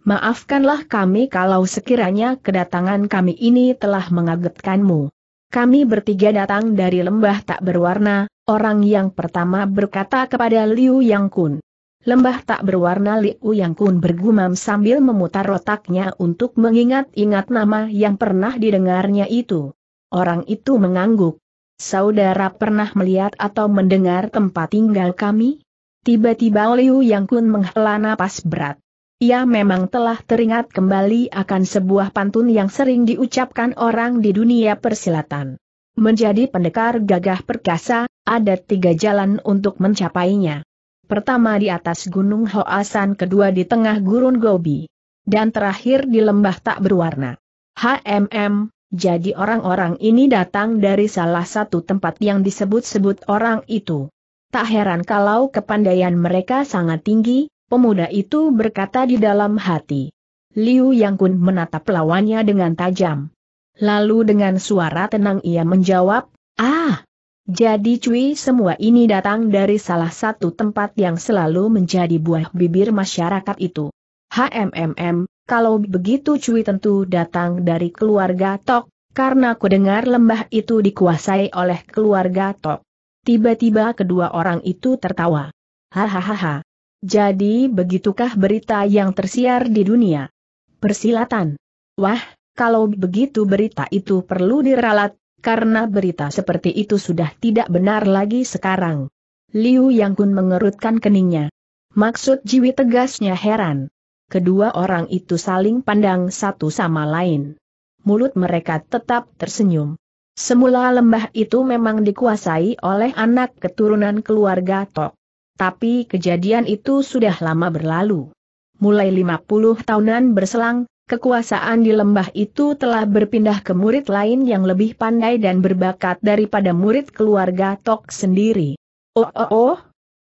Maafkanlah kami kalau sekiranya kedatangan kami ini telah mengagetkanmu. Kami bertiga datang dari lembah tak berwarna, orang yang pertama berkata kepada Liu Yang Kun. Lembah tak berwarna Liu Yang Kun bergumam sambil memutar otaknya untuk mengingat-ingat nama yang pernah didengarnya itu. Orang itu mengangguk. Saudara pernah melihat atau mendengar tempat tinggal kami? Tiba-tiba Liu Yang Kun menghela napas berat. Ia memang telah teringat kembali akan sebuah pantun yang sering diucapkan orang di dunia persilatan. Menjadi pendekar gagah perkasa, ada tiga jalan untuk mencapainya. Pertama di atas Gunung Hoasan kedua di tengah gurun Gobi. Dan terakhir di lembah tak berwarna. HMM, jadi orang-orang ini datang dari salah satu tempat yang disebut-sebut orang itu. Tak heran kalau kepandaian mereka sangat tinggi, pemuda itu berkata di dalam hati. Liu Yang Kun menatap lawannya dengan tajam. Lalu dengan suara tenang ia menjawab, Ah, jadi cuy semua ini datang dari salah satu tempat yang selalu menjadi buah bibir masyarakat itu. HMMM, kalau begitu cuy tentu datang dari keluarga Tok, karena ku dengar lembah itu dikuasai oleh keluarga Tok. Tiba-tiba kedua orang itu tertawa. Hahaha. Jadi begitukah berita yang tersiar di dunia? Persilatan. Wah, kalau begitu berita itu perlu diralat, karena berita seperti itu sudah tidak benar lagi sekarang. Liu Yang Kun mengerutkan keningnya. Maksud Jiwi tegasnya heran. Kedua orang itu saling pandang satu sama lain. Mulut mereka tetap tersenyum. Semula lembah itu memang dikuasai oleh anak keturunan keluarga Tok. Tapi kejadian itu sudah lama berlalu. Mulai 50 tahunan berselang, kekuasaan di lembah itu telah berpindah ke murid lain yang lebih pandai dan berbakat daripada murid keluarga Tok sendiri. Oh oh oh,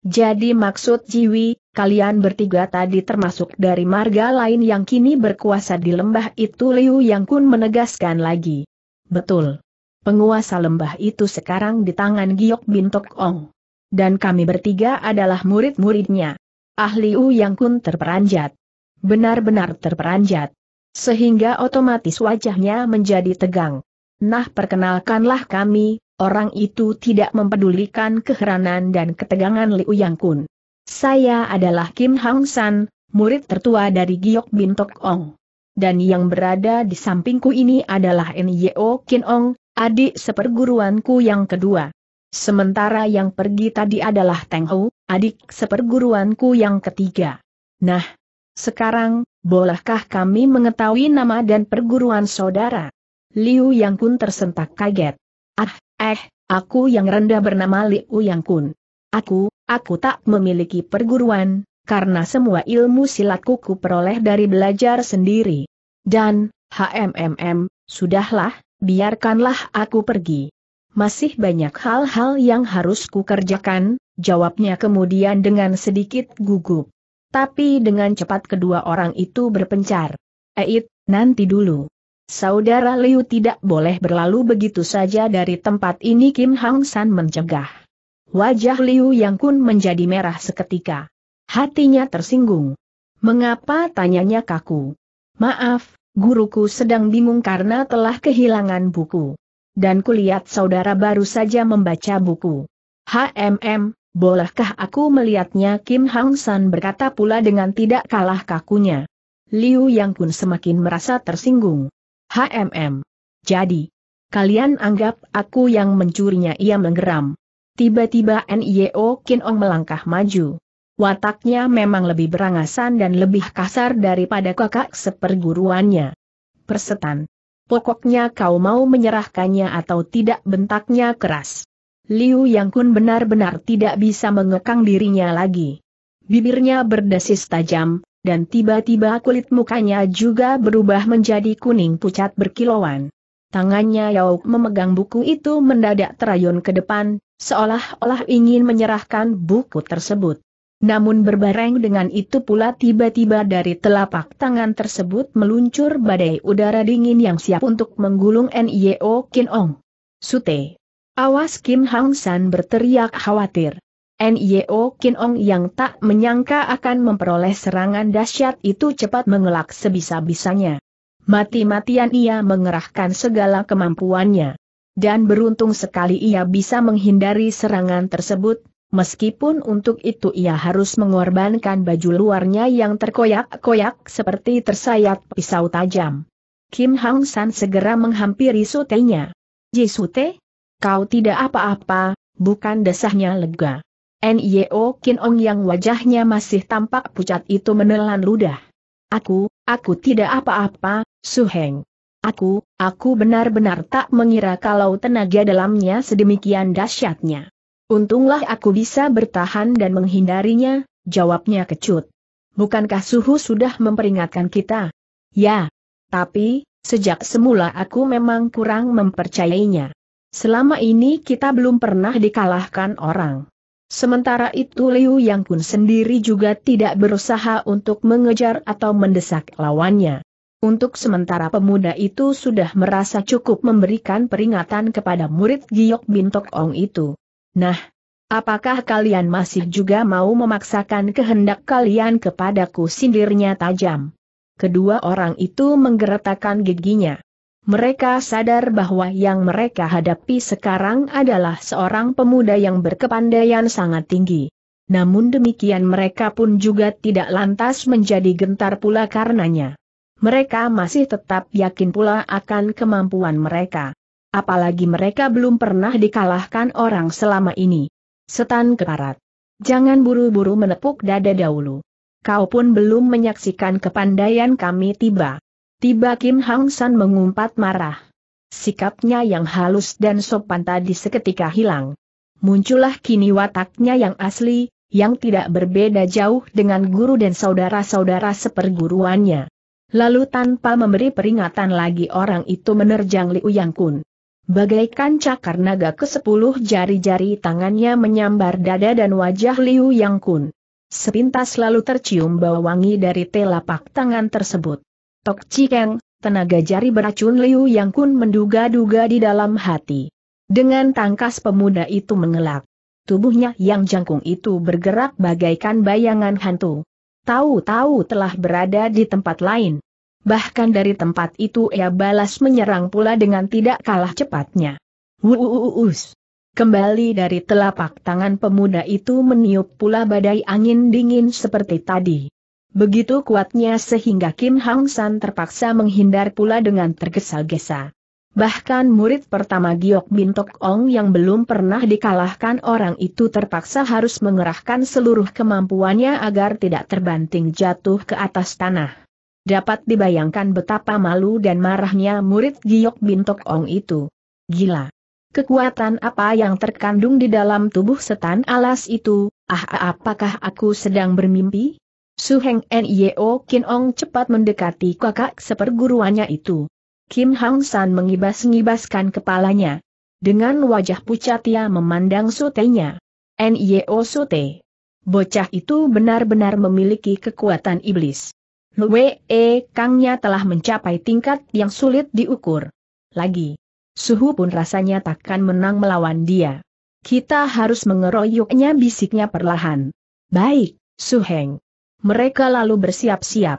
jadi maksud Jiwi, kalian bertiga tadi termasuk dari marga lain yang kini berkuasa di lembah itu Liu Yang Kun menegaskan lagi. Betul. Penguasa lembah itu sekarang di tangan Giok Bintok Ong. Dan kami bertiga adalah murid-muridnya. Ahli U Yang Kun terperanjat. Benar-benar terperanjat sehingga otomatis wajahnya menjadi tegang. Nah perkenalkanlah kami, orang itu tidak mempedulikan keheranan dan ketegangan Liu Yang Kun. Saya adalah Kim Hang San, murid tertua dari Giok Bin Tok Ong. Dan yang berada di sampingku ini adalah Nyo Kin Ong, adik seperguruanku yang kedua. Sementara yang pergi tadi adalah Teng Ho, adik seperguruanku yang ketiga. Nah, sekarang, bolehkah kami mengetahui nama dan perguruan saudara? Liu Yang Kun tersentak kaget. Ah, eh, aku yang rendah bernama Liu Yang Kun. Aku, aku tak memiliki perguruan, karena semua ilmu silatku ku peroleh dari belajar sendiri. Dan, HMMM, sudahlah, biarkanlah aku pergi. Masih banyak hal-hal yang harus kukerjakan, jawabnya kemudian dengan sedikit gugup. Tapi dengan cepat kedua orang itu berpencar. Eit, nanti dulu. Saudara Liu tidak boleh berlalu begitu saja dari tempat ini Kim Hang San mencegah. Wajah Liu Yang Kun menjadi merah seketika. Hatinya tersinggung. Mengapa tanyanya kaku? Maaf, guruku sedang bingung karena telah kehilangan buku. Dan kulihat saudara baru saja membaca buku. HMM, bolehkah aku melihatnya Kim Hang San berkata pula dengan tidak kalah kakunya. Liu Yang Kun semakin merasa tersinggung. HMM. Jadi, kalian anggap aku yang mencurinya ia menggeram. Tiba-tiba NIO Kin Ong melangkah maju. Wataknya memang lebih berangasan dan lebih kasar daripada kakak seperguruannya. Persetan. Pokoknya kau mau menyerahkannya atau tidak bentaknya keras. Liu Yang Kun benar-benar tidak bisa mengekang dirinya lagi. Bibirnya berdesis tajam, dan tiba-tiba kulit mukanya juga berubah menjadi kuning pucat berkilauan. Tangannya Yao memegang buku itu mendadak terayun ke depan, seolah-olah ingin menyerahkan buku tersebut. Namun berbareng dengan itu pula tiba-tiba dari telapak tangan tersebut meluncur badai udara dingin yang siap untuk menggulung N.I.O. Kin Sute. Awas Kim Hang San berteriak khawatir. Nyo Kin Ong yang tak menyangka akan memperoleh serangan dahsyat itu cepat mengelak sebisa-bisanya. Mati-matian ia mengerahkan segala kemampuannya. Dan beruntung sekali ia bisa menghindari serangan tersebut, meskipun untuk itu ia harus mengorbankan baju luarnya yang terkoyak-koyak seperti tersayat pisau tajam. Kim Hang San segera menghampiri sutenya. Jisute, Kau tidak apa-apa, bukan desahnya lega. Nio Kinong yang wajahnya masih tampak pucat itu menelan ludah. Aku, aku tidak apa-apa, Su Heng. Aku, aku benar-benar tak mengira kalau tenaga dalamnya sedemikian dahsyatnya. Untunglah aku bisa bertahan dan menghindarinya, jawabnya kecut. Bukankah suhu sudah memperingatkan kita? Ya. Tapi, sejak semula aku memang kurang mempercayainya. Selama ini kita belum pernah dikalahkan orang. Sementara itu Liu Yang Kun sendiri juga tidak berusaha untuk mengejar atau mendesak lawannya. Untuk sementara pemuda itu sudah merasa cukup memberikan peringatan kepada murid Giok Bintok Ong itu. Nah, apakah kalian masih juga mau memaksakan kehendak kalian kepadaku sindirnya tajam? Kedua orang itu menggeretakkan giginya. Mereka sadar bahwa yang mereka hadapi sekarang adalah seorang pemuda yang berkepandaian sangat tinggi. Namun demikian mereka pun juga tidak lantas menjadi gentar pula karenanya. Mereka masih tetap yakin pula akan kemampuan mereka. Apalagi mereka belum pernah dikalahkan orang selama ini. Setan keparat. Jangan buru-buru menepuk dada dahulu. Kau pun belum menyaksikan kepandaian kami tiba. Tiba Kim Hang San mengumpat marah. Sikapnya yang halus dan sopan tadi seketika hilang. Muncullah kini wataknya yang asli, yang tidak berbeda jauh dengan guru dan saudara-saudara seperguruannya. Lalu tanpa memberi peringatan lagi orang itu menerjang Liu Yang Kun. Bagaikan cakar naga ke sepuluh jari-jari tangannya menyambar dada dan wajah Liu Yang Kun. Sepintas lalu tercium bau wangi dari telapak tangan tersebut. Tok Cikeng, tenaga jari beracun Liu Yang Kun menduga-duga di dalam hati. Dengan tangkas pemuda itu mengelak. Tubuhnya yang jangkung itu bergerak bagaikan bayangan hantu. Tahu-tahu telah berada di tempat lain. Bahkan dari tempat itu ia balas menyerang pula dengan tidak kalah cepatnya. Wuuuus. Kembali dari telapak tangan pemuda itu meniup pula badai angin dingin seperti tadi. Begitu kuatnya sehingga Kim Hang San terpaksa menghindar pula dengan tergesa-gesa. Bahkan murid pertama Giok Bin Tok Ong yang belum pernah dikalahkan orang itu terpaksa harus mengerahkan seluruh kemampuannya agar tidak terbanting jatuh ke atas tanah. Dapat dibayangkan betapa malu dan marahnya murid Giok Bin Tok Ong itu. Gila! Kekuatan apa yang terkandung di dalam tubuh setan alas itu, ah apakah aku sedang bermimpi? Su Heng Nio Kin Ong cepat mendekati kakak seperguruannya itu. Kim Hang San mengibas-ngibaskan kepalanya. Dengan wajah pucat ia memandang sutenya. Nio Sote, Bocah itu benar-benar memiliki kekuatan iblis. Lue E Kangnya telah mencapai tingkat yang sulit diukur. Lagi. Suhu pun rasanya takkan menang melawan dia. Kita harus mengeroyoknya bisiknya perlahan. Baik, Su Heng. Mereka lalu bersiap-siap.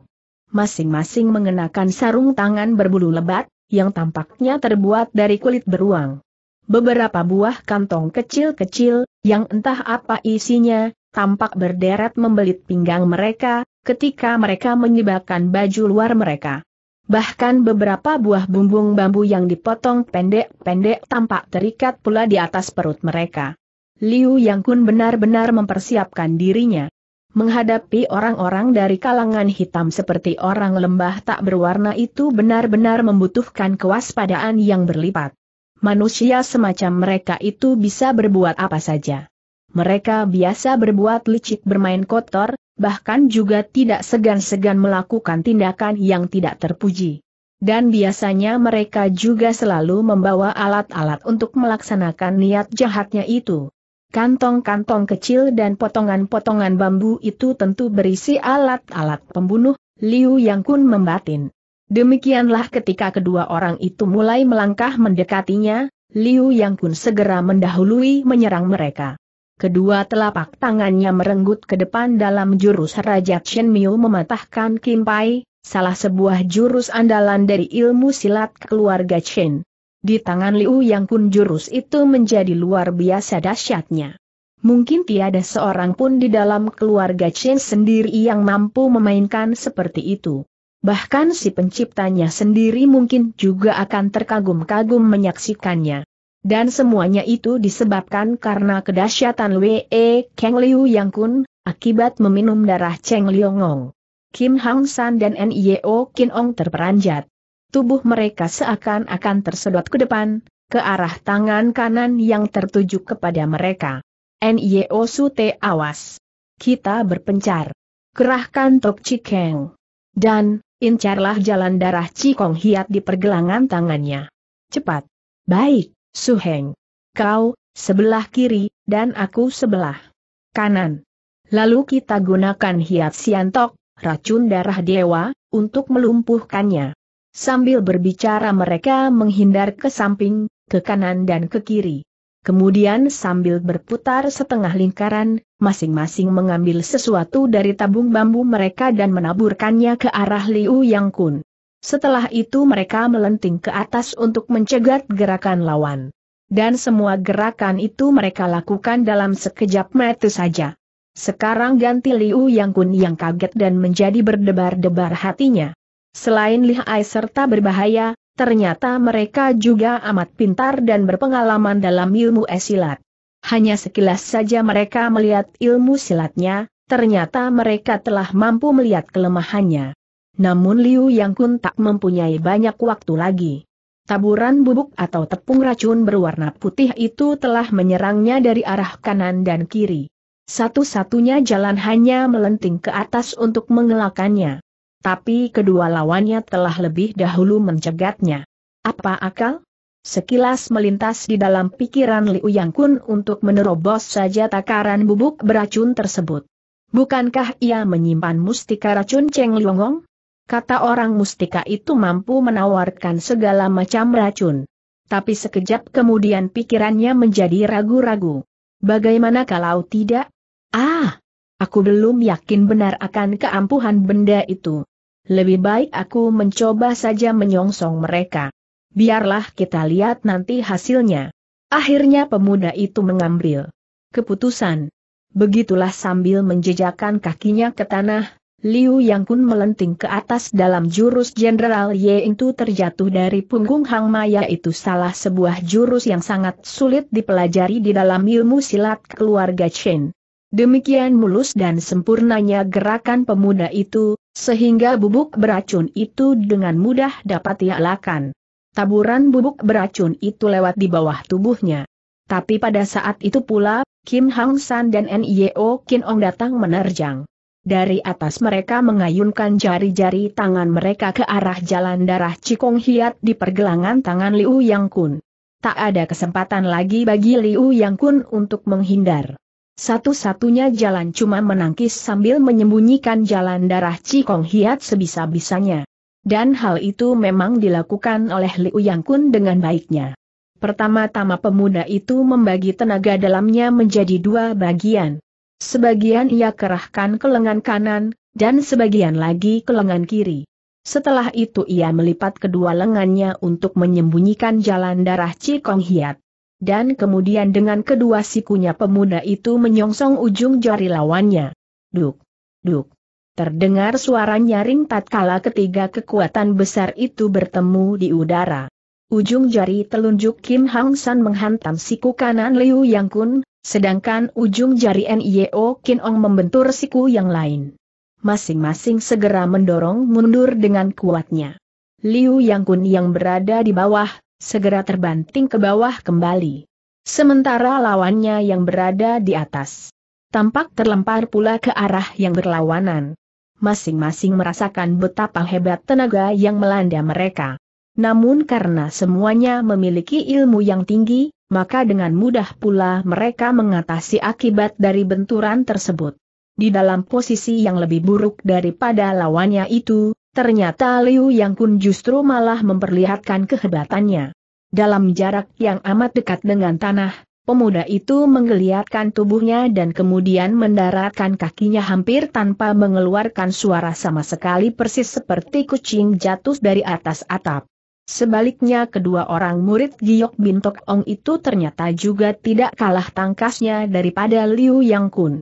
Masing-masing mengenakan sarung tangan berbulu lebat, yang tampaknya terbuat dari kulit beruang. Beberapa buah kantong kecil-kecil, yang entah apa isinya, tampak berderet membelit pinggang mereka, ketika mereka menyebabkan baju luar mereka. Bahkan beberapa buah bumbung bambu yang dipotong pendek-pendek tampak terikat pula di atas perut mereka. Liu Yang Kun benar-benar mempersiapkan dirinya. Menghadapi orang-orang dari kalangan hitam seperti orang lembah tak berwarna itu benar-benar membutuhkan kewaspadaan yang berlipat. Manusia semacam mereka itu bisa berbuat apa saja. Mereka biasa berbuat licik bermain kotor, bahkan juga tidak segan-segan melakukan tindakan yang tidak terpuji. Dan biasanya mereka juga selalu membawa alat-alat untuk melaksanakan niat jahatnya itu. Kantong-kantong kecil dan potongan-potongan bambu itu tentu berisi alat-alat pembunuh, Liu Yang Kun membatin. Demikianlah ketika kedua orang itu mulai melangkah mendekatinya, Liu Yang Kun segera mendahului menyerang mereka. Kedua telapak tangannya merenggut ke depan dalam jurus Raja Chen Miu mematahkan Kim Pai, salah sebuah jurus andalan dari ilmu silat keluarga Chen. Di tangan Liu Yang Kun jurus itu menjadi luar biasa dahsyatnya. Mungkin tiada seorang pun di dalam keluarga Chen sendiri yang mampu memainkan seperti itu. Bahkan si penciptanya sendiri mungkin juga akan terkagum-kagum menyaksikannya. Dan semuanya itu disebabkan karena kedahsyatan Wei Kang Liu Yang Kun, akibat meminum darah Cheng Liongong. Kim Hang San dan Nio Kin Ong terperanjat tubuh mereka seakan-akan tersedot ke depan, ke arah tangan kanan yang tertuju kepada mereka. N.I.O. Sute awas. Kita berpencar. Kerahkan Tok Cikeng. Dan, incarlah jalan darah Cikong Hiat di pergelangan tangannya. Cepat. Baik, Suheng. Kau, sebelah kiri, dan aku sebelah kanan. Lalu kita gunakan Hiat Siantok, racun darah dewa, untuk melumpuhkannya. Sambil berbicara mereka menghindar ke samping, ke kanan dan ke kiri. Kemudian sambil berputar setengah lingkaran, masing-masing mengambil sesuatu dari tabung bambu mereka dan menaburkannya ke arah Liu Yang Kun. Setelah itu mereka melenting ke atas untuk mencegat gerakan lawan. Dan semua gerakan itu mereka lakukan dalam sekejap mata saja. Sekarang ganti Liu Yang Kun yang kaget dan menjadi berdebar-debar hatinya. Selain lihai serta berbahaya, ternyata mereka juga amat pintar dan berpengalaman dalam ilmu esilat. Hanya sekilas saja mereka melihat ilmu silatnya, ternyata mereka telah mampu melihat kelemahannya. Namun Liu Yang Kun tak mempunyai banyak waktu lagi. Taburan bubuk atau tepung racun berwarna putih itu telah menyerangnya dari arah kanan dan kiri. Satu-satunya jalan hanya melenting ke atas untuk mengelakannya. Tapi kedua lawannya telah lebih dahulu mencegatnya. Apa akal? Sekilas melintas di dalam pikiran Liu Yang Kun untuk menerobos saja takaran bubuk beracun tersebut. Bukankah ia menyimpan mustika racun Cheng Liongong? Kata orang mustika itu mampu menawarkan segala macam racun. Tapi sekejap kemudian pikirannya menjadi ragu-ragu. Bagaimana kalau tidak? Ah, aku belum yakin benar akan keampuhan benda itu. Lebih baik aku mencoba saja menyongsong mereka. Biarlah kita lihat nanti hasilnya. Akhirnya pemuda itu mengambil keputusan. Begitulah sambil menjejakkan kakinya ke tanah, Liu Yang Kun melenting ke atas dalam jurus Jenderal Ye itu terjatuh dari punggung Hang Maya itu salah sebuah jurus yang sangat sulit dipelajari di dalam ilmu silat keluarga Chen. Demikian mulus dan sempurnanya gerakan pemuda itu, sehingga bubuk beracun itu dengan mudah dapat dialakan. Taburan bubuk beracun itu lewat di bawah tubuhnya. Tapi pada saat itu pula, Kim Hang San dan Nio Kin Ong datang menerjang. Dari atas mereka mengayunkan jari-jari tangan mereka ke arah jalan darah Cikong Hiat di pergelangan tangan Liu Yang Kun. Tak ada kesempatan lagi bagi Liu Yang Kun untuk menghindar. Satu-satunya jalan cuma menangkis sambil menyembunyikan jalan darah Cikong Hiat sebisa-bisanya. Dan hal itu memang dilakukan oleh Liu Yang Kun dengan baiknya. Pertama-tama pemuda itu membagi tenaga dalamnya menjadi dua bagian. Sebagian ia kerahkan ke lengan kanan, dan sebagian lagi ke lengan kiri. Setelah itu ia melipat kedua lengannya untuk menyembunyikan jalan darah Cikong Hiat dan kemudian dengan kedua sikunya pemuda itu menyongsong ujung jari lawannya. Duk, duk. Terdengar suara nyaring tatkala ketiga kekuatan besar itu bertemu di udara. Ujung jari telunjuk Kim Hang San menghantam siku kanan Liu Yang Kun, sedangkan ujung jari Nio Kin Ong membentur siku yang lain. Masing-masing segera mendorong mundur dengan kuatnya. Liu Yang Kun yang berada di bawah segera terbanting ke bawah kembali. Sementara lawannya yang berada di atas, tampak terlempar pula ke arah yang berlawanan. Masing-masing merasakan betapa hebat tenaga yang melanda mereka. Namun karena semuanya memiliki ilmu yang tinggi, maka dengan mudah pula mereka mengatasi akibat dari benturan tersebut. Di dalam posisi yang lebih buruk daripada lawannya itu, Ternyata Liu Yang Kun justru malah memperlihatkan kehebatannya. Dalam jarak yang amat dekat dengan tanah, pemuda itu menggeliatkan tubuhnya dan kemudian mendaratkan kakinya hampir tanpa mengeluarkan suara sama sekali persis seperti kucing jatuh dari atas atap. Sebaliknya kedua orang murid Giok Bintok Ong itu ternyata juga tidak kalah tangkasnya daripada Liu Yang Kun.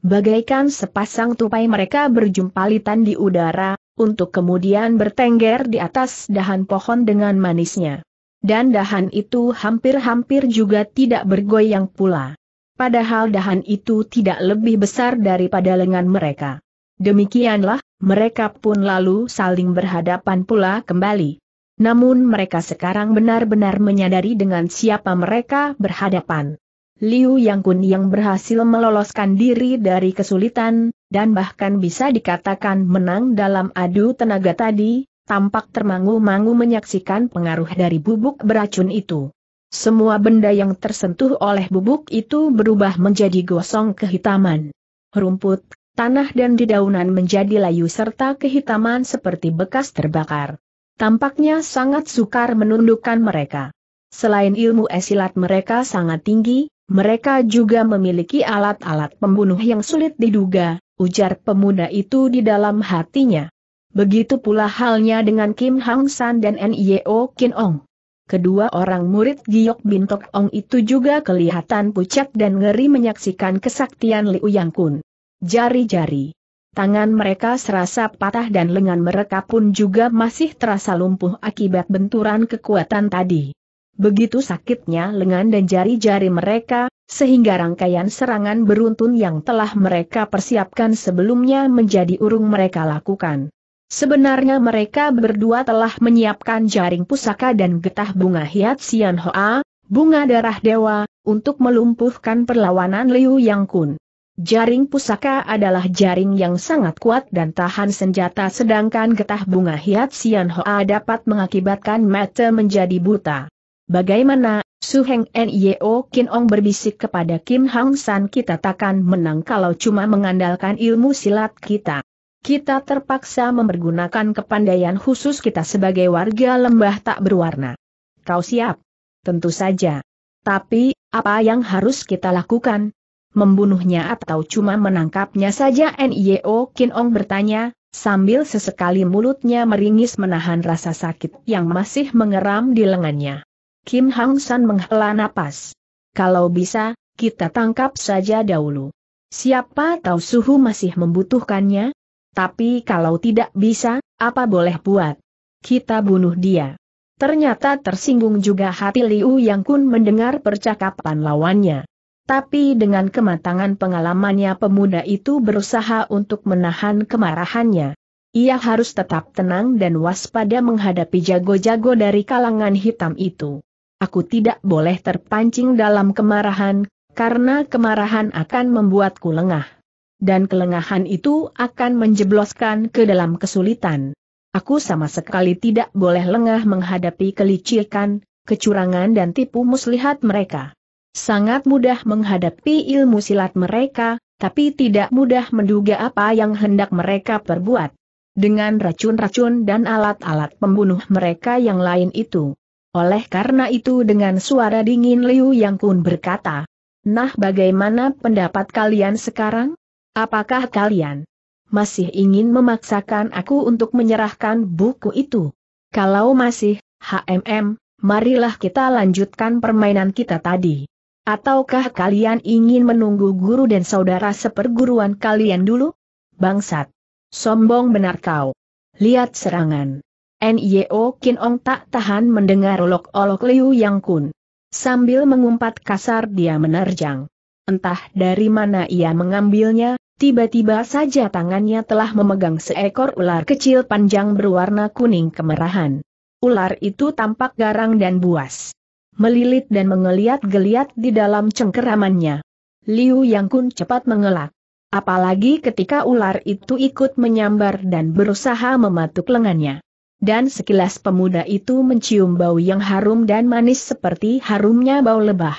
Bagaikan sepasang tupai mereka berjumpalitan di udara, untuk kemudian bertengger di atas dahan pohon dengan manisnya. Dan dahan itu hampir-hampir juga tidak bergoyang pula. Padahal dahan itu tidak lebih besar daripada lengan mereka. Demikianlah, mereka pun lalu saling berhadapan pula kembali. Namun mereka sekarang benar-benar menyadari dengan siapa mereka berhadapan. Liu Yang Kun yang berhasil meloloskan diri dari kesulitan, dan bahkan bisa dikatakan menang dalam adu tenaga tadi, tampak termangu-mangu menyaksikan pengaruh dari bubuk beracun itu. Semua benda yang tersentuh oleh bubuk itu berubah menjadi gosong kehitaman. Rumput, tanah dan dedaunan menjadi layu serta kehitaman seperti bekas terbakar. Tampaknya sangat sukar menundukkan mereka. Selain ilmu esilat mereka sangat tinggi, mereka juga memiliki alat-alat pembunuh yang sulit diduga, ujar pemuda itu di dalam hatinya. Begitu pula halnya dengan Kim Hang San dan Nio Kin Ong. Kedua orang murid Giok Bintok Ong itu juga kelihatan pucat dan ngeri menyaksikan kesaktian Liu Yang Kun. Jari-jari. Tangan mereka serasa patah dan lengan mereka pun juga masih terasa lumpuh akibat benturan kekuatan tadi. Begitu sakitnya lengan dan jari-jari mereka, sehingga rangkaian serangan beruntun yang telah mereka persiapkan sebelumnya menjadi urung mereka lakukan. Sebenarnya mereka berdua telah menyiapkan jaring pusaka dan getah bunga hiat Sian Hoa, bunga darah dewa, untuk melumpuhkan perlawanan Liu Yang Kun. Jaring pusaka adalah jaring yang sangat kuat dan tahan senjata sedangkan getah bunga hiat Sian Hoa dapat mengakibatkan mata menjadi buta. Bagaimana, Su Heng Nio Kin Ong berbisik kepada Kim Hang San kita takkan menang kalau cuma mengandalkan ilmu silat kita. Kita terpaksa mempergunakan kepandaian khusus kita sebagai warga lembah tak berwarna. Kau siap? Tentu saja. Tapi, apa yang harus kita lakukan? Membunuhnya atau cuma menangkapnya saja Nio Kin Ong bertanya, sambil sesekali mulutnya meringis menahan rasa sakit yang masih mengeram di lengannya. Kim Hang San menghela napas. Kalau bisa, kita tangkap saja dahulu. Siapa tahu suhu masih membutuhkannya? Tapi kalau tidak bisa, apa boleh buat? Kita bunuh dia. Ternyata tersinggung juga hati Liu Yang Kun mendengar percakapan lawannya. Tapi dengan kematangan pengalamannya pemuda itu berusaha untuk menahan kemarahannya. Ia harus tetap tenang dan waspada menghadapi jago-jago dari kalangan hitam itu. Aku tidak boleh terpancing dalam kemarahan, karena kemarahan akan membuatku lengah. Dan kelengahan itu akan menjebloskan ke dalam kesulitan. Aku sama sekali tidak boleh lengah menghadapi kelicikan, kecurangan dan tipu muslihat mereka. Sangat mudah menghadapi ilmu silat mereka, tapi tidak mudah menduga apa yang hendak mereka perbuat. Dengan racun-racun dan alat-alat pembunuh mereka yang lain itu, oleh karena itu dengan suara dingin Liu Yang Kun berkata, Nah bagaimana pendapat kalian sekarang? Apakah kalian masih ingin memaksakan aku untuk menyerahkan buku itu? Kalau masih, HMM, marilah kita lanjutkan permainan kita tadi. Ataukah kalian ingin menunggu guru dan saudara seperguruan kalian dulu? Bangsat! Sombong benar kau! Lihat serangan! NIO Kinong tak tahan mendengar olok-olok Liu Yang Kun. Sambil mengumpat kasar dia menerjang. Entah dari mana ia mengambilnya, tiba-tiba saja tangannya telah memegang seekor ular kecil panjang berwarna kuning kemerahan. Ular itu tampak garang dan buas. Melilit dan mengeliat-geliat di dalam cengkeramannya. Liu Yang Kun cepat mengelak. Apalagi ketika ular itu ikut menyambar dan berusaha mematuk lengannya dan sekilas pemuda itu mencium bau yang harum dan manis seperti harumnya bau lebah.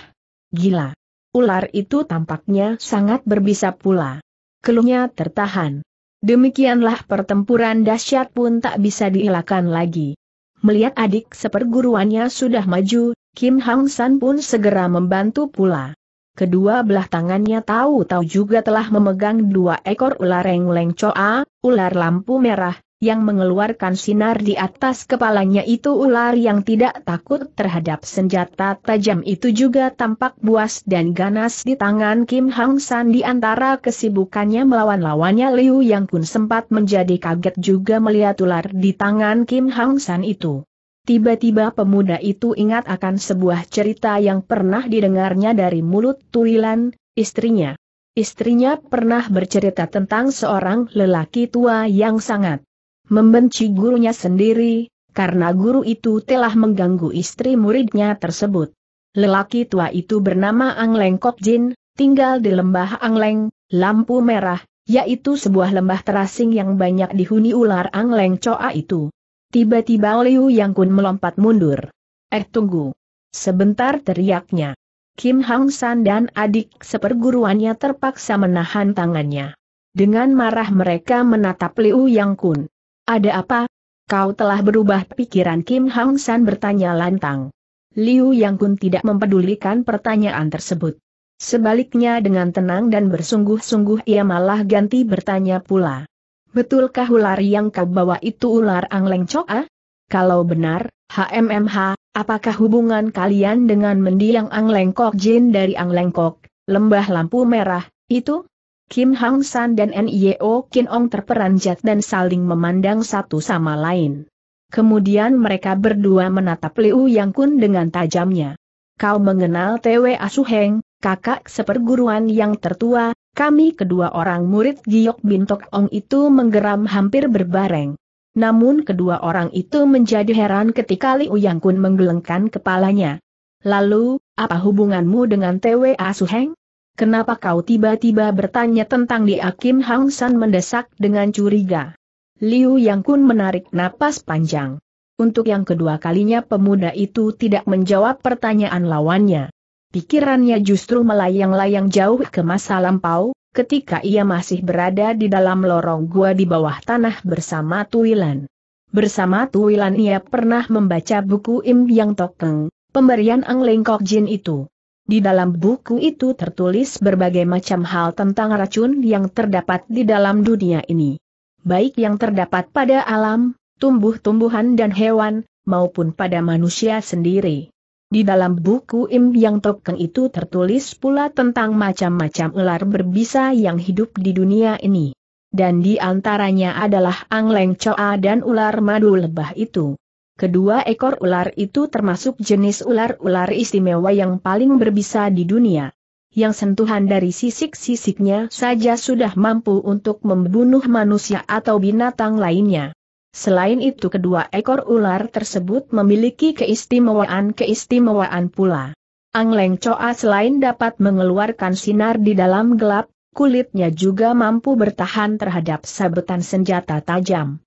Gila! Ular itu tampaknya sangat berbisa pula. Keluhnya tertahan. Demikianlah pertempuran dahsyat pun tak bisa dielakkan lagi. Melihat adik seperguruannya sudah maju, Kim Hang San pun segera membantu pula. Kedua belah tangannya tahu-tahu juga telah memegang dua ekor ular engleng coa, ular lampu merah, yang mengeluarkan sinar di atas kepalanya itu ular yang tidak takut terhadap senjata tajam itu juga tampak buas dan ganas di tangan Kim Hang San di antara kesibukannya melawan lawannya Liu Yang pun sempat menjadi kaget juga melihat ular di tangan Kim Hang San itu. Tiba-tiba pemuda itu ingat akan sebuah cerita yang pernah didengarnya dari mulut Tulilan, istrinya. Istrinya pernah bercerita tentang seorang lelaki tua yang sangat membenci gurunya sendiri, karena guru itu telah mengganggu istri muridnya tersebut. Lelaki tua itu bernama ang Leng Kok Jin tinggal di lembah ang leng Lampu Merah, yaitu sebuah lembah terasing yang banyak dihuni ular ang leng Coa itu. Tiba-tiba Liu Yang Kun melompat mundur. Eh tunggu. Sebentar teriaknya. Kim Hang San dan adik seperguruannya terpaksa menahan tangannya. Dengan marah mereka menatap Liu Yang Kun. Ada apa? Kau telah berubah pikiran Kim Hong San bertanya lantang. Liu Yang Kun tidak mempedulikan pertanyaan tersebut. Sebaliknya dengan tenang dan bersungguh-sungguh ia malah ganti bertanya pula. Betulkah ular yang kau bawa itu ular Angleng Coa? Ah? Kalau benar, HMMH, apakah hubungan kalian dengan mendiang Ang Kok Jin dari Ang Kok, lembah lampu merah, itu? Kim Hang San dan Nio Kin Ong terperanjat dan saling memandang satu sama lain. Kemudian mereka berdua menatap Liu Yang Kun dengan tajamnya. Kau mengenal Tw Asuheng, kakak seperguruan yang tertua, kami kedua orang murid Giok Bintok Ong itu menggeram hampir berbareng. Namun kedua orang itu menjadi heran ketika Liu Yang Kun menggelengkan kepalanya. Lalu, apa hubunganmu dengan Tw Asuheng? Kenapa kau tiba-tiba bertanya tentang dia Kim Hang San mendesak dengan curiga? Liu Yang Kun menarik napas panjang. Untuk yang kedua kalinya pemuda itu tidak menjawab pertanyaan lawannya. Pikirannya justru melayang-layang jauh ke masa lampau, ketika ia masih berada di dalam lorong gua di bawah tanah bersama Tuilan. Bersama Tuilan ia pernah membaca buku Im Yang Tokeng, pemberian Ang Lengkok Jin itu. Di dalam buku itu tertulis berbagai macam hal tentang racun yang terdapat di dalam dunia ini. Baik yang terdapat pada alam, tumbuh-tumbuhan dan hewan, maupun pada manusia sendiri. Di dalam buku Im Yang Tokeng itu tertulis pula tentang macam-macam ular berbisa yang hidup di dunia ini. Dan di antaranya adalah Angleng Choa dan ular madu lebah itu. Kedua ekor ular itu termasuk jenis ular-ular istimewa yang paling berbisa di dunia. Yang sentuhan dari sisik-sisiknya saja sudah mampu untuk membunuh manusia atau binatang lainnya. Selain itu kedua ekor ular tersebut memiliki keistimewaan-keistimewaan pula. Leng Coa selain dapat mengeluarkan sinar di dalam gelap, kulitnya juga mampu bertahan terhadap sabetan senjata tajam.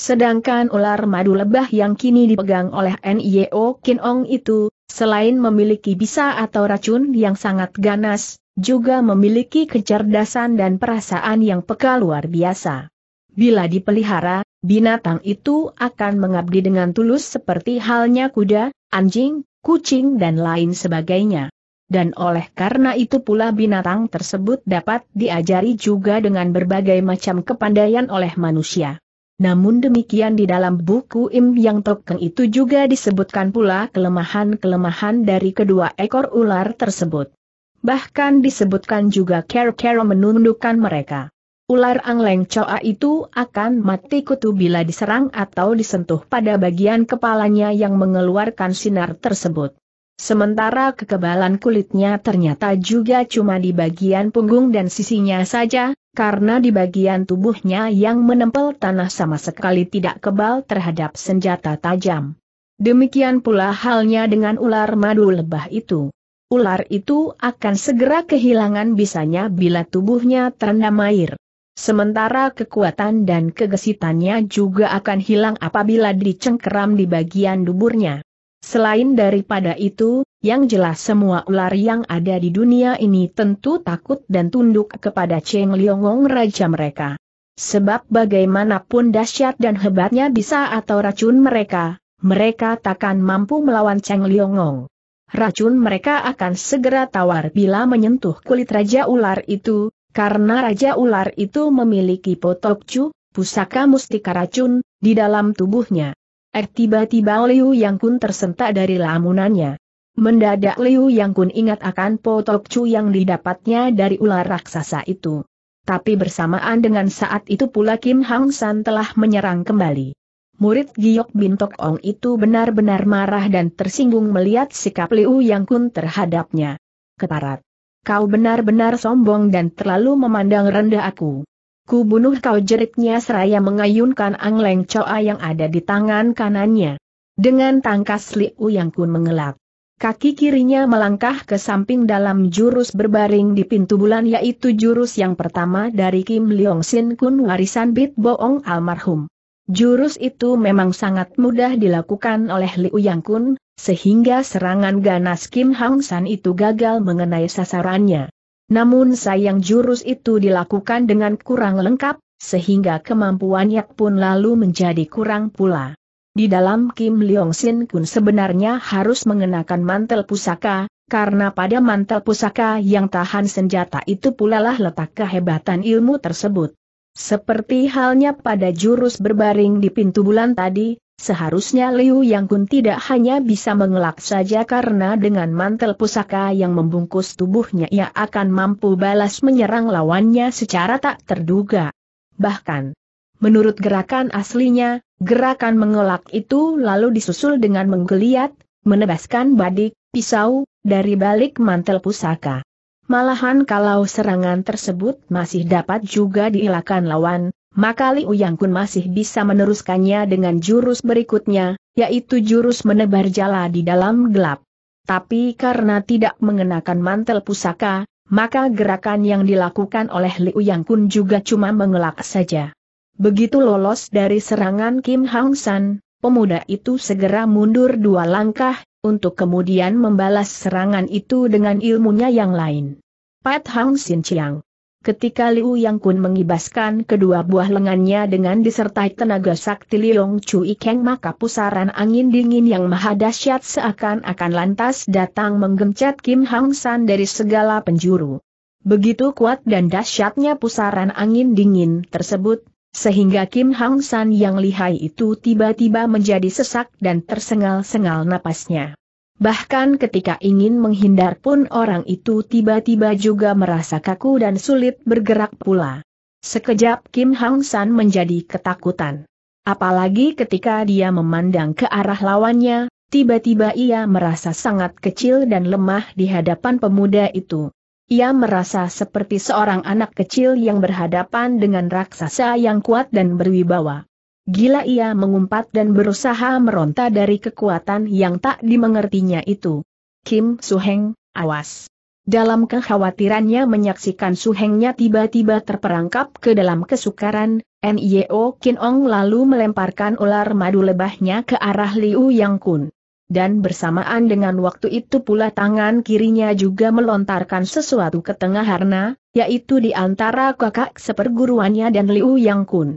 Sedangkan ular madu lebah yang kini dipegang oleh NIO Kinong itu, selain memiliki bisa atau racun yang sangat ganas, juga memiliki kecerdasan dan perasaan yang peka luar biasa. Bila dipelihara, binatang itu akan mengabdi dengan tulus seperti halnya kuda, anjing, kucing dan lain sebagainya. Dan oleh karena itu pula binatang tersebut dapat diajari juga dengan berbagai macam kepandaian oleh manusia. Namun demikian di dalam buku Im Yang Tokeng itu juga disebutkan pula kelemahan-kelemahan dari kedua ekor ular tersebut. Bahkan disebutkan juga kera-kera menundukkan mereka. Ular angleng Choa itu akan mati kutu bila diserang atau disentuh pada bagian kepalanya yang mengeluarkan sinar tersebut. Sementara kekebalan kulitnya ternyata juga cuma di bagian punggung dan sisinya saja, karena di bagian tubuhnya yang menempel tanah sama sekali tidak kebal terhadap senjata tajam. Demikian pula halnya dengan ular madu lebah itu. Ular itu akan segera kehilangan bisanya bila tubuhnya terendam air. Sementara kekuatan dan kegesitannya juga akan hilang apabila dicengkeram di bagian duburnya. Selain daripada itu, yang jelas semua ular yang ada di dunia ini tentu takut dan tunduk kepada Cheng Liongong raja mereka. Sebab bagaimanapun dahsyat dan hebatnya bisa atau racun mereka, mereka takkan mampu melawan Cheng Liongong. Racun mereka akan segera tawar bila menyentuh kulit raja ular itu, karena raja ular itu memiliki potokcu, pusaka mustika racun, di dalam tubuhnya. Eh tiba-tiba Liu Yang Kun tersentak dari lamunannya. Mendadak Liu Yang Kun ingat akan potok cu yang didapatnya dari ular raksasa itu. Tapi bersamaan dengan saat itu pula Kim Hang San telah menyerang kembali. Murid Giok Bin Tok Ong itu benar-benar marah dan tersinggung melihat sikap Liu Yang Kun terhadapnya. Keparat. Kau benar-benar sombong dan terlalu memandang rendah aku. Ku bunuh kau jeritnya seraya mengayunkan angleng coa yang ada di tangan kanannya. Dengan tangkas Liu Yang Kun mengelak. Kaki kirinya melangkah ke samping dalam jurus berbaring di pintu bulan yaitu jurus yang pertama dari Kim Leong Sin Kun warisan Bit Boong almarhum. Jurus itu memang sangat mudah dilakukan oleh Liu Yang Kun, sehingga serangan ganas Kim Hang San itu gagal mengenai sasarannya. Namun sayang jurus itu dilakukan dengan kurang lengkap, sehingga kemampuannya pun lalu menjadi kurang pula. Di dalam Kim Leong Sin Kun sebenarnya harus mengenakan mantel pusaka, karena pada mantel pusaka yang tahan senjata itu pula pulalah letak kehebatan ilmu tersebut. Seperti halnya pada jurus berbaring di pintu bulan tadi, seharusnya Liu Yang Kun tidak hanya bisa mengelak saja karena dengan mantel pusaka yang membungkus tubuhnya ia akan mampu balas menyerang lawannya secara tak terduga. Bahkan, Menurut gerakan aslinya, gerakan mengelak itu lalu disusul dengan menggeliat, menebaskan badik, pisau, dari balik mantel pusaka. Malahan kalau serangan tersebut masih dapat juga dielakkan lawan, maka Liu Yang Kun masih bisa meneruskannya dengan jurus berikutnya, yaitu jurus menebar jala di dalam gelap. Tapi karena tidak mengenakan mantel pusaka, maka gerakan yang dilakukan oleh Liu Yang Kun juga cuma mengelak saja. Begitu lolos dari serangan Kim Hang San, pemuda itu segera mundur dua langkah, untuk kemudian membalas serangan itu dengan ilmunya yang lain. Pat Hang Sin Chiang. Ketika Liu Yang Kun mengibaskan kedua buah lengannya dengan disertai tenaga sakti Liong Chu Keng maka pusaran angin dingin yang maha dahsyat seakan-akan lantas datang menggencet Kim Hang San dari segala penjuru. Begitu kuat dan dahsyatnya pusaran angin dingin tersebut, sehingga Kim Hang San yang lihai itu tiba-tiba menjadi sesak dan tersengal-sengal napasnya. Bahkan ketika ingin menghindar pun orang itu tiba-tiba juga merasa kaku dan sulit bergerak pula. Sekejap Kim Hang San menjadi ketakutan. Apalagi ketika dia memandang ke arah lawannya, tiba-tiba ia merasa sangat kecil dan lemah di hadapan pemuda itu. Ia merasa seperti seorang anak kecil yang berhadapan dengan raksasa yang kuat dan berwibawa. Gila ia mengumpat dan berusaha meronta dari kekuatan yang tak dimengertinya itu. Kim Su-heng, awas. Dalam kekhawatirannya menyaksikan Su-hengnya tiba-tiba terperangkap ke dalam kesukaran, Nio Kin Ong lalu melemparkan ular madu lebahnya ke arah Liu Yang Kun dan bersamaan dengan waktu itu pula tangan kirinya juga melontarkan sesuatu ke tengah harna, yaitu di antara kakak seperguruannya dan Liu Yang Kun.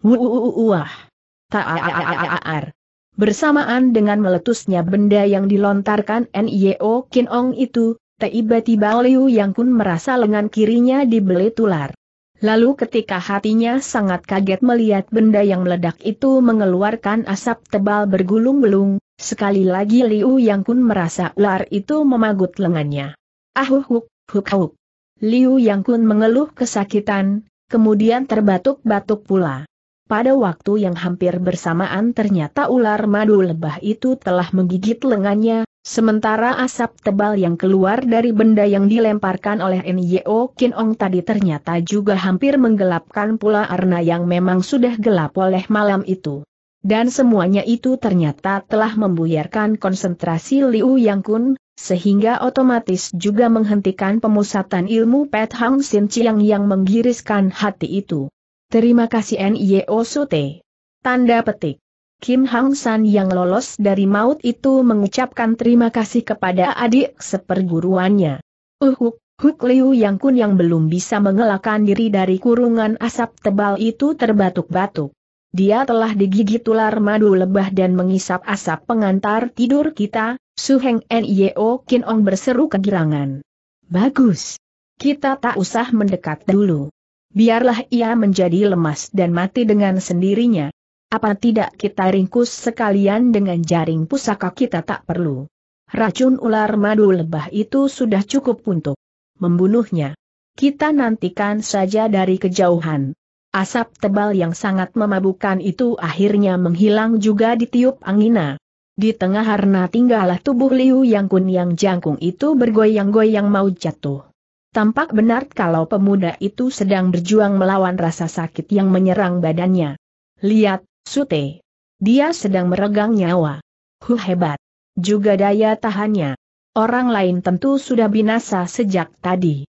Wuuuuah! Taaaaaaar! Bersamaan dengan meletusnya benda yang dilontarkan N.I.O. Kin Ong itu, tiba-tiba Liu Yang Kun merasa lengan kirinya dibeli tular. Lalu ketika hatinya sangat kaget melihat benda yang meledak itu mengeluarkan asap tebal bergulung gulung Sekali lagi Liu Yang Kun merasa ular itu memagut lengannya. Ahuk huk, huk huk. Liu Yang Kun mengeluh kesakitan, kemudian terbatuk-batuk pula. Pada waktu yang hampir bersamaan ternyata ular madu lebah itu telah menggigit lengannya, sementara asap tebal yang keluar dari benda yang dilemparkan oleh Nyo Kinong tadi ternyata juga hampir menggelapkan pula arna yang memang sudah gelap oleh malam itu. Dan semuanya itu ternyata telah membuyarkan konsentrasi Liu Yang Kun, sehingga otomatis juga menghentikan pemusatan ilmu Pet Hang Sin Chiang yang menggiriskan hati itu. Terima kasih N.I.O. Sute. Tanda petik. Kim Hang San yang lolos dari maut itu mengucapkan terima kasih kepada adik seperguruannya. Uhuk, uh, Huk uh, Liu Yang Kun yang belum bisa mengelakkan diri dari kurungan asap tebal itu terbatuk-batuk. Dia telah digigit ular madu lebah dan mengisap asap pengantar tidur kita, Suheng Nio Kinong berseru kegirangan. Bagus. Kita tak usah mendekat dulu. Biarlah ia menjadi lemas dan mati dengan sendirinya. Apa tidak kita ringkus sekalian dengan jaring pusaka kita tak perlu. Racun ular madu lebah itu sudah cukup untuk membunuhnya. Kita nantikan saja dari kejauhan. Asap tebal yang sangat memabukkan itu akhirnya menghilang juga di tiup angina. Di tengah harna tinggallah tubuh Liu Yang Kun yang jangkung itu bergoyang-goyang mau jatuh. Tampak benar kalau pemuda itu sedang berjuang melawan rasa sakit yang menyerang badannya. Lihat, Sute. Dia sedang meregang nyawa. Huh hebat. Juga daya tahannya. Orang lain tentu sudah binasa sejak tadi.